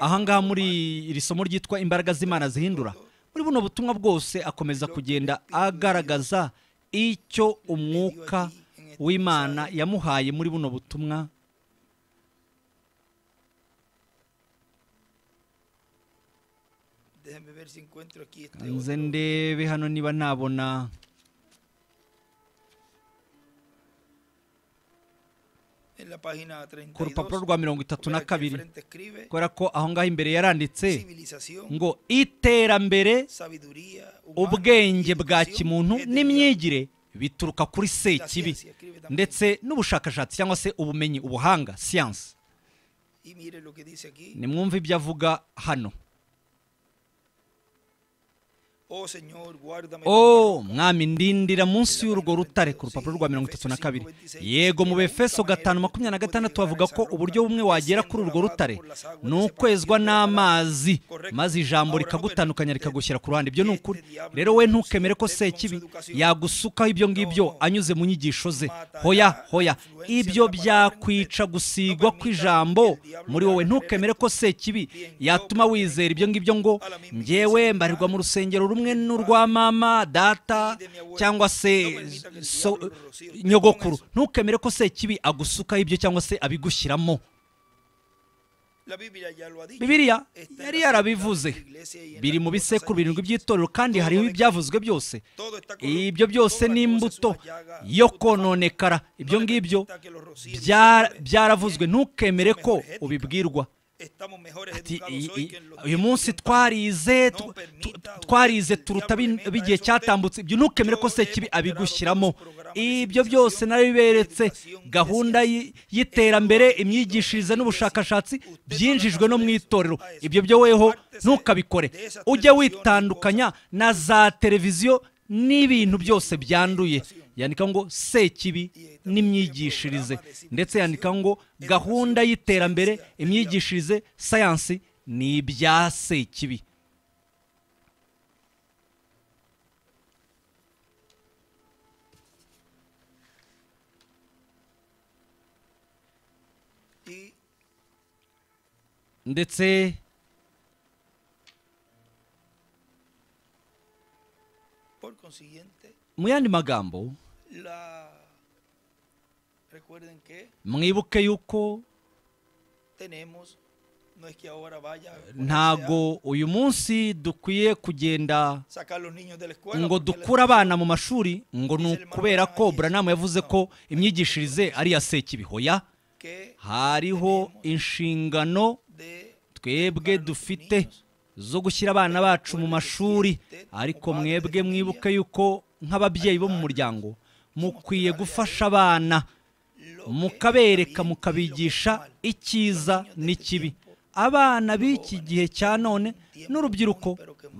ahangaha muri iri somo ryitwa imbaraga z'imana zihindura muri buno butumwa bwose akomeza kugenda agaragaza icyo umwuka w'imana yamuhaye muri buno butumwa nze ndebe hano niba nabona ku rupapuro rwa mirongo itatu na kabiri kubera ko aho ngaho imbere yaranditse ngo iterambere ubwenge bwa kimuntu n'imyigire bituruka kuri se kibi ndetse n'ubushakashatsi cyangwa se ubumenyi ubuhanga siyansi nimwumve ibyo avuga hano oh mwami oh, ndindira munsi y'urwo rutare ku rupapuro rwa mirongo itatu na kabiri yego mu befeso gatanu makumyabiri na gatandatu bavuga ko uburyo bumwe wagera kuri urwo rutare ni ukwezwa n'amazi maze ijambo rikagutandukanya rikagushyira ku ruhande ibyo ni ukuri rero we ntukemere ko sekibi yagusukaho ibyo ngibyo anyuze mu nyigisho ze hoya hoya ibyo byakwica gusigwa ijambo muri wowe ntukemere ko sekibi yatuma wizera ibyo ngibyo ngo ngewe mbarirwa mu rusengero rumwe n'urwa mama data cyangwa se nyogokuru ntukemere ko se kibi agusukaho ibyo cyangwa se abigushyiramo bibiriya yari yarabivuze biri mu bisekuru birindwi by'itorero kandi hariho ibyavuzwe byose ibyo byose n'imbuto yo kononekara ibyo ngibyo byaravuzwe ntukemere ko ubibwirwa uyu munsi twarize twarize turuta b'igihe cyatambutse ibyo ntukemere ko se kibi abigushyiramo ibyo byose nabiberetse gahunda y'iterambere imyigishirize n'ubushakashatsi byinjijwe no mu itorero ibyo byo weho ntukabikore ujye witandukanya na za televiziyo n'ibintu byose byanduye yandika ngo sekibi n'imyigishirize ndetse yandika ngo gahunda y'iterambere imyigishirize sayansi ni ibya sekibi ndetse mu yandi magambo mwibuke yuko ntago uyu munsi dukwiye kugenda ngo dukure abana mu mashuri ngo ni ukubera ko buranamu yavuze ko imyigishirize ari iya sekibihoya hariho inshingano twebwe dufite zo gushyira abana bacu mu mashuri ariko mwebwe mwibuke yuko nk'ababyeyi bo mu muryango mukwiye gufasha abana mukabereka mukabigisha icyiza n'ikibi abana b'iki gihe cya none n'urubyiruko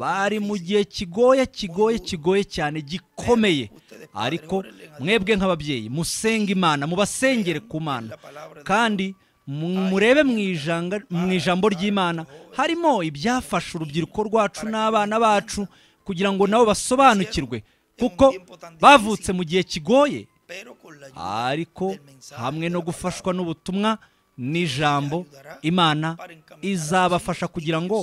bari mu gihe kigoye kigoye kigoye cyane gikomeye ariko mwebwe nk'ababyeyi musenga imana mubasengere ku mana kandi murebe mu ijambo ry'imana harimo ibyafasha urubyiruko rwacu n'abana bacu kugira ngo nabo basobanukirwe kuko bavutse mu gihe kigoye ariko hamwe no gufashwa n'ubutumwa n'ijambo imana izabafasha kugira ngo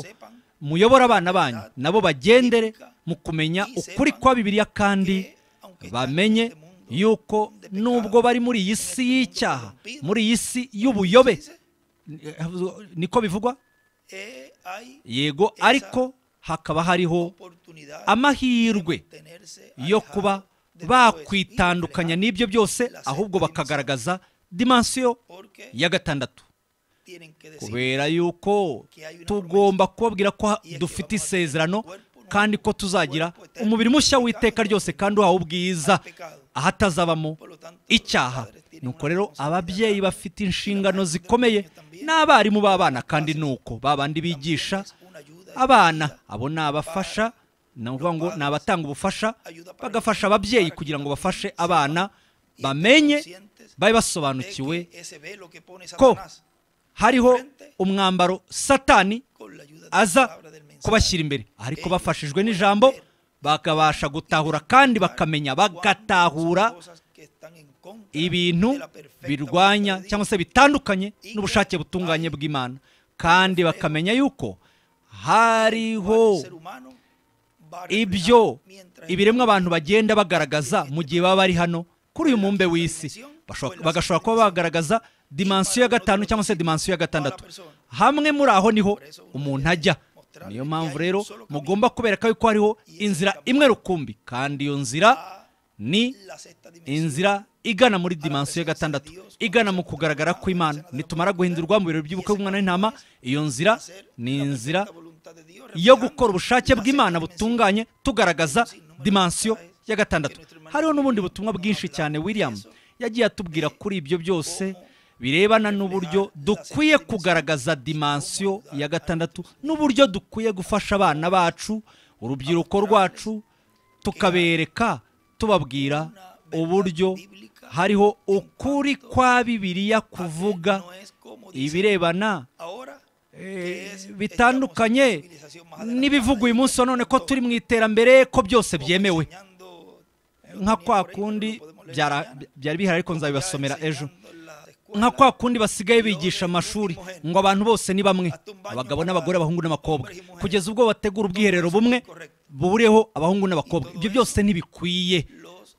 muyobore abana banyu nabo bagendere mu kumenya ukuri kwa bibiliya kandi bamenye yuko nubwo bari muri iyi si y'icyaha muri iyi si y'ubuyobe niko bivugwa yego ariko hakaba hariho amahirwe yo kuba bakwitandukanya n'ibyo byose ahubwo bakagaragaza dimansiyo ya gatandatu kubera yuko tugomba kubabwira ko dufite isezerano kandi ko tuzagira umubiri mushya w'iteka ryose kandi uhawe ubwiza ahatazabamo icyaha nuko rero ababyeyi bafite inshingano zikomeye n'abarimu b'abana kandi ni uko babandi bigisha abana abo ni abafasha ni ukuvuga ngo ni abatanga ubufasha bagafasha ababyeyi kugira ngo bafashe abana bamenye babe basobanukiwe ko hariho umwambaro satani aza kubashyira imbere ariko bafashijwe n'ijambo bakabasha gutahura kandi bakamenya bagatahura ibintu birwanya cyangwa se bitandukanye n'ubushake butunganye bw'imana kandi bakamenya yuko hariho ibyo ibiremwa abantu bagenda bagaragaza mu gihe baba bari hano kuri uyu mumbe w'isi bagashobora kuba bagaragaza dimansiyo ya gatanu cyangwa se dimansiyo ya gatandatu hamwe muri aho niho umuntu ajya niyo mpamvu rero mugomba kubereka yuko hariho inzira imwe rukumbi kandi iyo nzira ni inzira igana muri dimansiyo ya gatandatu igana mu kugaragara kw'imana nitumara guhindurwa mu birori by'ubukwe bw'umwana w'intama iyo nzira ni inzira yo gukora ubushake bw'imana butunganye tugaragaza dimansiyo ya gatandatu hariho n'ubundi butumwa bwinshi cyane william yagiye atubwira kuri ibyo byose birebana n'uburyo dukwiye kugaragaza dimansiyo ya gatandatu n'uburyo dukwiye gufasha abana bacu urubyiruko rwacu tukabereka tubabwira uburyo hariho ukuri kwa bibiliya kuvuga ibirebana eh, bitandukanye n'ibivugwa uyu munsi wa none ko turi mu iterambere ko byose byemewe nka kwa kundi byari bihari ariko nzabibasomera ejo nka kwa kundi basigaye bigisha amashuri ngo abantu bose ni bamwe abagabo n'abagore abahungu n'abakobwa kugeza ubwo bategura ubwiherero bumwe buriho abahungu n'abakobwa ibyo byose ntibikwiye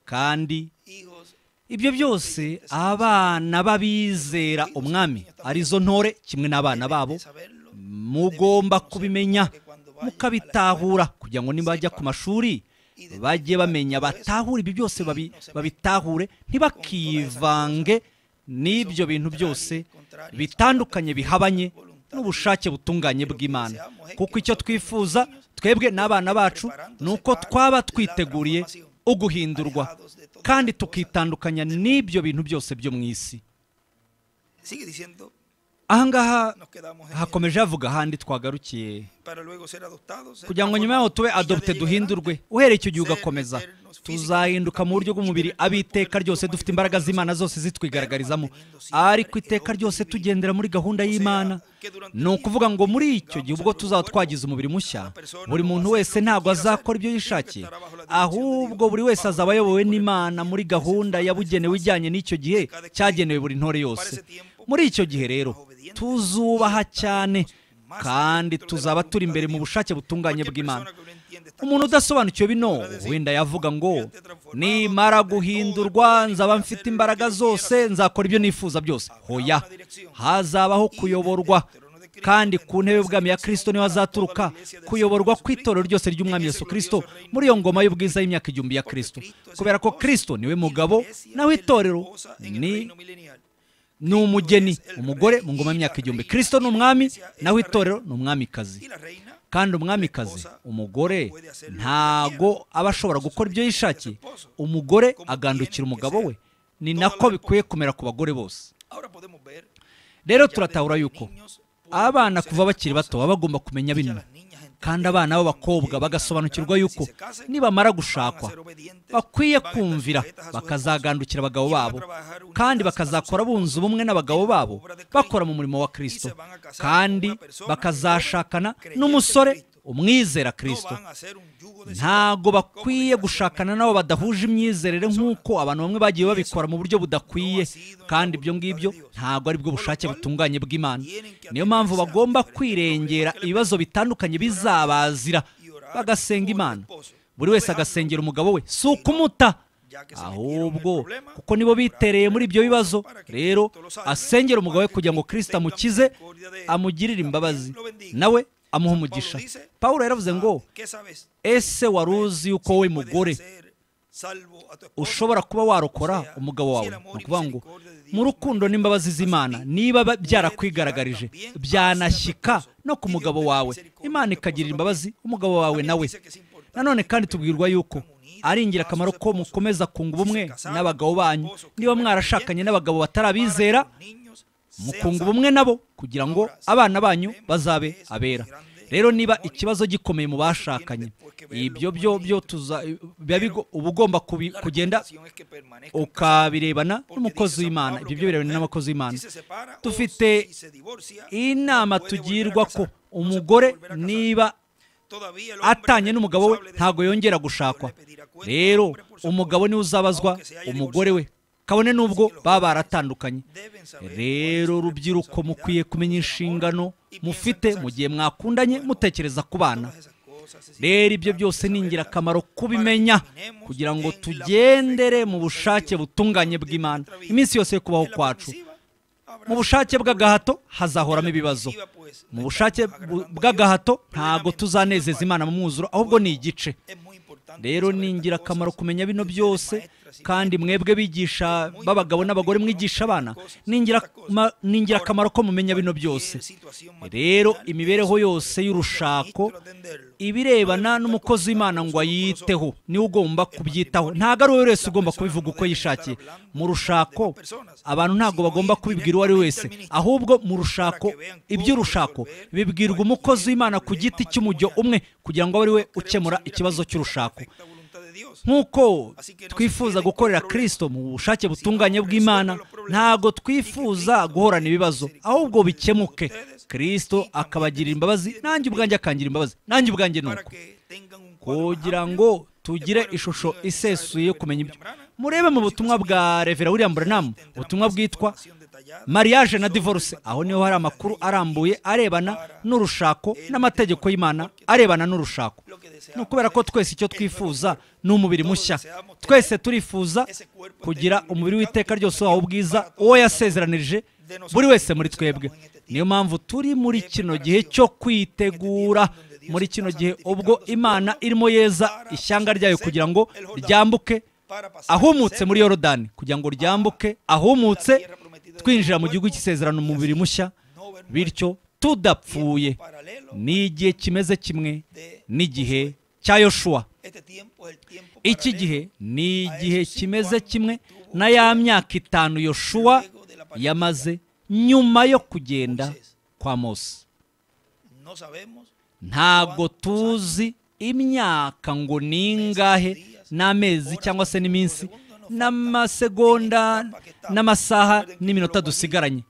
kandi ibyo byose abana b'abizera umwami arizo ntore kimwe n'abana babo mugomba kubimenya mukabitahura kugira ngo nibajya ku mashuri bajye bamenya batahure ibi byose babitahure ntibakivange n'ibyo bintu byose bitandukanye bihabanye n'ubushake butunganye bw'imana kuko icyo twifuza twebwe n'abana bacu ni uko twaba twiteguriye uguhindurwa kandi tukitandukanya n'ibyo bintu byose byo mu isi ahangaha hakomeje havuga ahandi twagarukiye kugira ngo nyuma yaho tube adopte duhindurwe uhereye icyo gihe ugakomeza tuzahinduka mu buryo bw'umubiri ab'iteka ryose dufite imbaraga z'imana zose zitwigaragarizamo ariko iteka ryose tugendera muri gahunda y'imana ni ukuvuga ngo muri icyo gihe ubwo tuzaba twagize umubiri mushya buri muntu wese ntabwo azakora ibyo yishakiye ahubwo buri wese azaba ayobowe n'imana muri gahunda yabugenewe ijyanye n'icyo gihe cyagenewe buri ntore yose muri icyo gihe rero tuzubaha cyane kandi tuzaba turi imbere mu bushake butunganye bw'imana umuntu udasobanukiwe bino wenda yavuga ngo nimara guhindurwa nzaba mfite imbaraga zose nzakora ibyo nifuza byose hoya hazabaho kuyoborwa kandi ku ntebe y'ubwami ya kirisito niho hazaturuka kuyoborwa ku itorero ryose ry'umwami Yesu kirisito muri iyo ngoma y'ubwiza y'imyaka igihumbi ya kirisito kubera ko kirisito niwe mugabo naho itorero ni ni umugeni umugore mu ngoma y'imyaka igihumbi kirisito ni umwami naho itorero ni umwamikazi kandi umwamikazi umugore ntago aba ashobora gukora ibyo yishakiye umugore agandukira umugabo we ni nako bikwiye kumera ku bagore bose rero turatahura yuko abana kuva bakiri bato baba bagomba kumenya bino kandi abana b'abakobwa bagasobanukirwa yuko nibamara gushakwa bakwiye kumvira bakazagandukira abagabo babo kandi bakazakora bunze ubumwe n'abagabo babo bakora mu murimo wa kirisito kandi bakazashakana n'umusore umwizera kirisito ntabwo bakwiye gushakana nabo badahuje imyizerere nk'uko abantu bamwe bagiye babikora mu buryo budakwiye kandi ibyo ngibyo ntabwo ari bwo bushake butunganye bw'imana niyo mpamvu bagomba kwirengera ibibazo bitandukanye bizabazira bagasenga imana buri wese agasengera umugabo we si ukumuta ahubwo kuko nibo bitereye muri ibyo bibazo rero asengera umugabo we kugira ngo kirisita amukize amugirire imbabazi nawe amuha umugisha paul yaravuze ah, ngo ese wari uzi yuko we mugore ushobora kuba warokora umugabo wawe ni ukuvuga ngo mu rukundo n'imbabazi z'imana niba byarakwigaragaje byanashyika no ku mugabo wawe imana ikagirira imbabazi umugabo wawe nawe nanone kandi tubwirwa yuko ari ingirakamaro ko mukomeza kunga ubumwe n'abagabo banyu niba mwarashakanye n'abagabo batarabizera mukunga ubumwe nabo kugira ngo abana banyu bazabe abera rero niba ikibazo gikomeye mu bashakanye ibyo byo byo uba ugomba kugenda ukabirebana n'umukozi w'imana ibyo byo birebana n'abakozi w'imana dufite inama tugirwa ko umugore niba atanye n'umugabo we ntabwo yongera gushakwa rero umugabo niwe uzabazwa umugore we kabone n'ubwo baba baratandukanye rero rubyiruko mukwiye kumenya inshingano mufite mu gihe mwakundanye mutekereza ku bana rero ibyo byose ni ingirakamaro kubimenya kugira ngo tugendere mu bushake butunganye bw'imana iminsi yose yo kubaho kwacu mu bushake bw'agahato hazahoramo ibibazo mu bushake bw'agahato ntabwo tuzanezeza imana mu mwuzuro ahubwo ni igice rero ni ingirakamaro kumenya bino byose kandi mwebwe bigisha b'abagabo n'abagore mwigisha abana ni ingirakamaro ko mumenya bino byose rero imibereho yose y'urushako ibirebana n'umukozi w'imana ngo ayiteho niwe ugomba kubyitaho ntabwo ari wowe wese ugomba kubivuga uko yishakiye mu rushako abantu ntabwo bagomba kubibwira uwo ari wese ahubwo mu rushako iby'urushako bibwirwa umukozi w'imana ku giti cy'umujyo umwe kugira ngo abe ari we ukemura ikibazo cy'urushako nk'uko twifuza gukorera Kristo mu bushake butunganye bw'imana ntabwo twifuza guhorana ibibazo ahubwo bikemuke Kristo akabagirira imbabazi nanjye ubwanjye akangira imbabazi nanjye ubwanjye ni uko kugira ngo tugire ishusho isesuye yo kumenya ibyo murebe mu butumwa bwa revera william buranamu ubutumwa bwitwa mariage na divorce aho niho hari amakuru arambuye arebana n'urushako n'amategeko y'imana arebana n'urushako ni ukubera ko twese icyo twifuza ni umubiri mushya twese turifuza kugira umubiri w'iteka ryose wawe ubwiza uwo yasezeranirije buri wese muri twebwe niyo mpamvu turi muri kino gihe cyo kwitegura muri kino gihe ubwo imana irimo yeza ishyanga ryayo kugira ngo ryambuke ahumutse muri yorodani kugira ngo ryambuke ahumutse twinjira mu gihugu cy'isezerano umubiri mushya bityo tudapfuye ni igihe kimeze kimwe n'igihe cya Yoshua iki gihe ni igihe kimeze kimwe na ya myaka itanu yoshua yamaze nyuma yo kugenda kwa mose ntabwo tuzi imyaka ngo ni ingahe n'amezi cyangwa se n'iminsi n'amasegonda n'amasaha n'iminota dusigaranye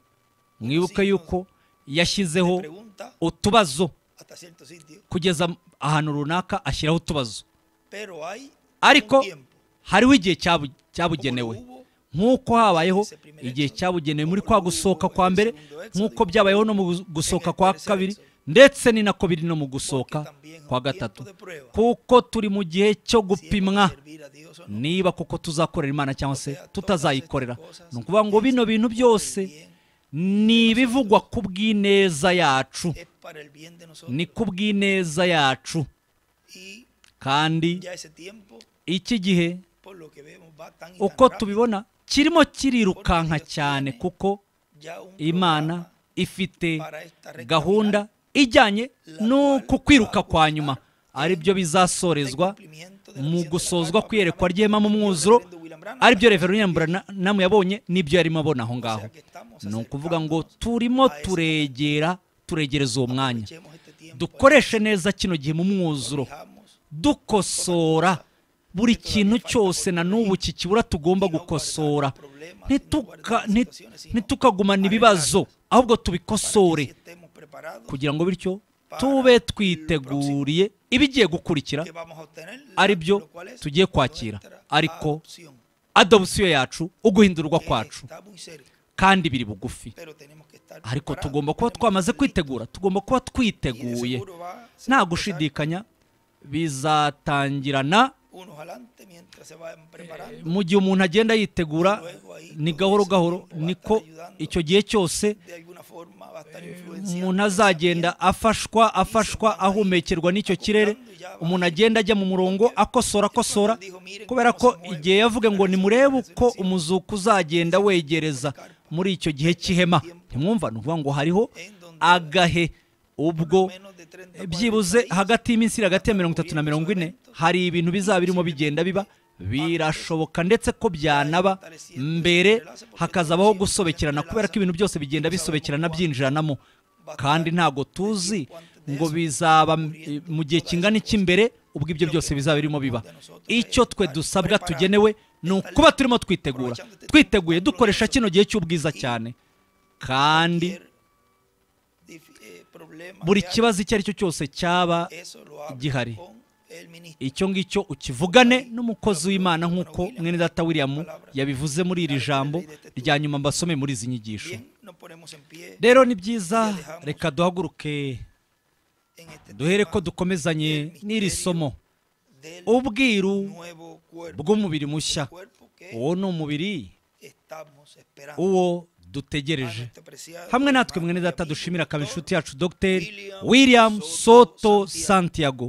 mwibuke yuko yashyizeho utubazo kugeza ahantu runaka ashyiraho utubazo ariko hariho igihe cyabugenewe nk'uko habayeho igihe cyabugenewe muri kwa gusohoka kwa mbere nk'uko byabayeho no mu gusohoka kwa kabiri ndetse ni nako biri no mu gusohoka kwa gatatu kuko turi mu gihe cyo gupimwa niba kuko tuzakorera imana cyangwa se tutazayikorera ni ukuvuga ngo bino bintu byose ni ibivugwa ku bw'ineza yacu ni ku bw'ineza yacu kandi iki gihe uko tubibona kirimo kirirukanka cyane kuko imana ifite gahunda ijyanye n'uko kwiruka kwa nyuma ari byo bizasorezwa mu gusozwa kwiyerekwa ryema mu mwuzuro ari byo revero yabonye n'ibyo yarimo abona aho ngaho ni ukuvuga ngo turimo turegera turegereza uwo mwanya dukoreshe neza kino gihe mu mwuzuro dukosora buri kintu cyose na n'ubu kikibura tugomba gukosora ntitukagumane ibibazo ahubwo tubikosore kugira ngo bityo tube twiteguriye ibigiye gukurikira ari byo tugiye kwakira ariko adobusiyo yacu uguhindurwa kwacu kandi biri bugufi ariko tugomba kuba twamaze kwitegura tugomba kuba twiteguye nta gushidikanya bizatangirana Eh, mu gihe umuntu agenda yitegura ni gahoro gahoro niko icyo gihe cyose eh, umuntu azagenda afashwa afashwa ahumekerwa n'icyo kirere umuntu agenda ajya mu murongo akosora akosora kubera ko igihe yavuga ngo nimurebe uko umuzuku uzagenda wegereza muri icyo gihe cy'ihema ntimwumva ni ukuvuga ngo hariho agahe ubwo byibuze hagati y'iminsi iri hagati ya mirongo itatu na mirongo ine hari ibintu bizaba birimo bigenda biba birashoboka ndetse ko byanaba mbere hakazabaho gusobekerana kubera ko ibintu byose bigenda bisobekerana byinjiranamo kandi ntabwo tuzi ngo bizaba mu gihe kingana icy'imbere ubwo ibyo byose bizaba birimo biba icyo twe dusabwa tugenewe ni ukuba turimo twitegura twiteguye dukoresha kino gihe cy'ubwiza cyane kandi buri kibazo icyo ari cyo cyose cyaba gihari icyo ngicyo ukivugane n'umukozi w'imana nk'uko mwene data william yabivuze muri iri jambo rya nyuma mbasome muri izi nyigisho rero ni byiza reka duhaguruke duhere ko dukomezanye n'iri somo ubwiru bw'umubiri mushya uwo ni umubiri uwo dutegereje hamwe natwe mwene data dushimira akaba inshuti yacu dr william soto santiago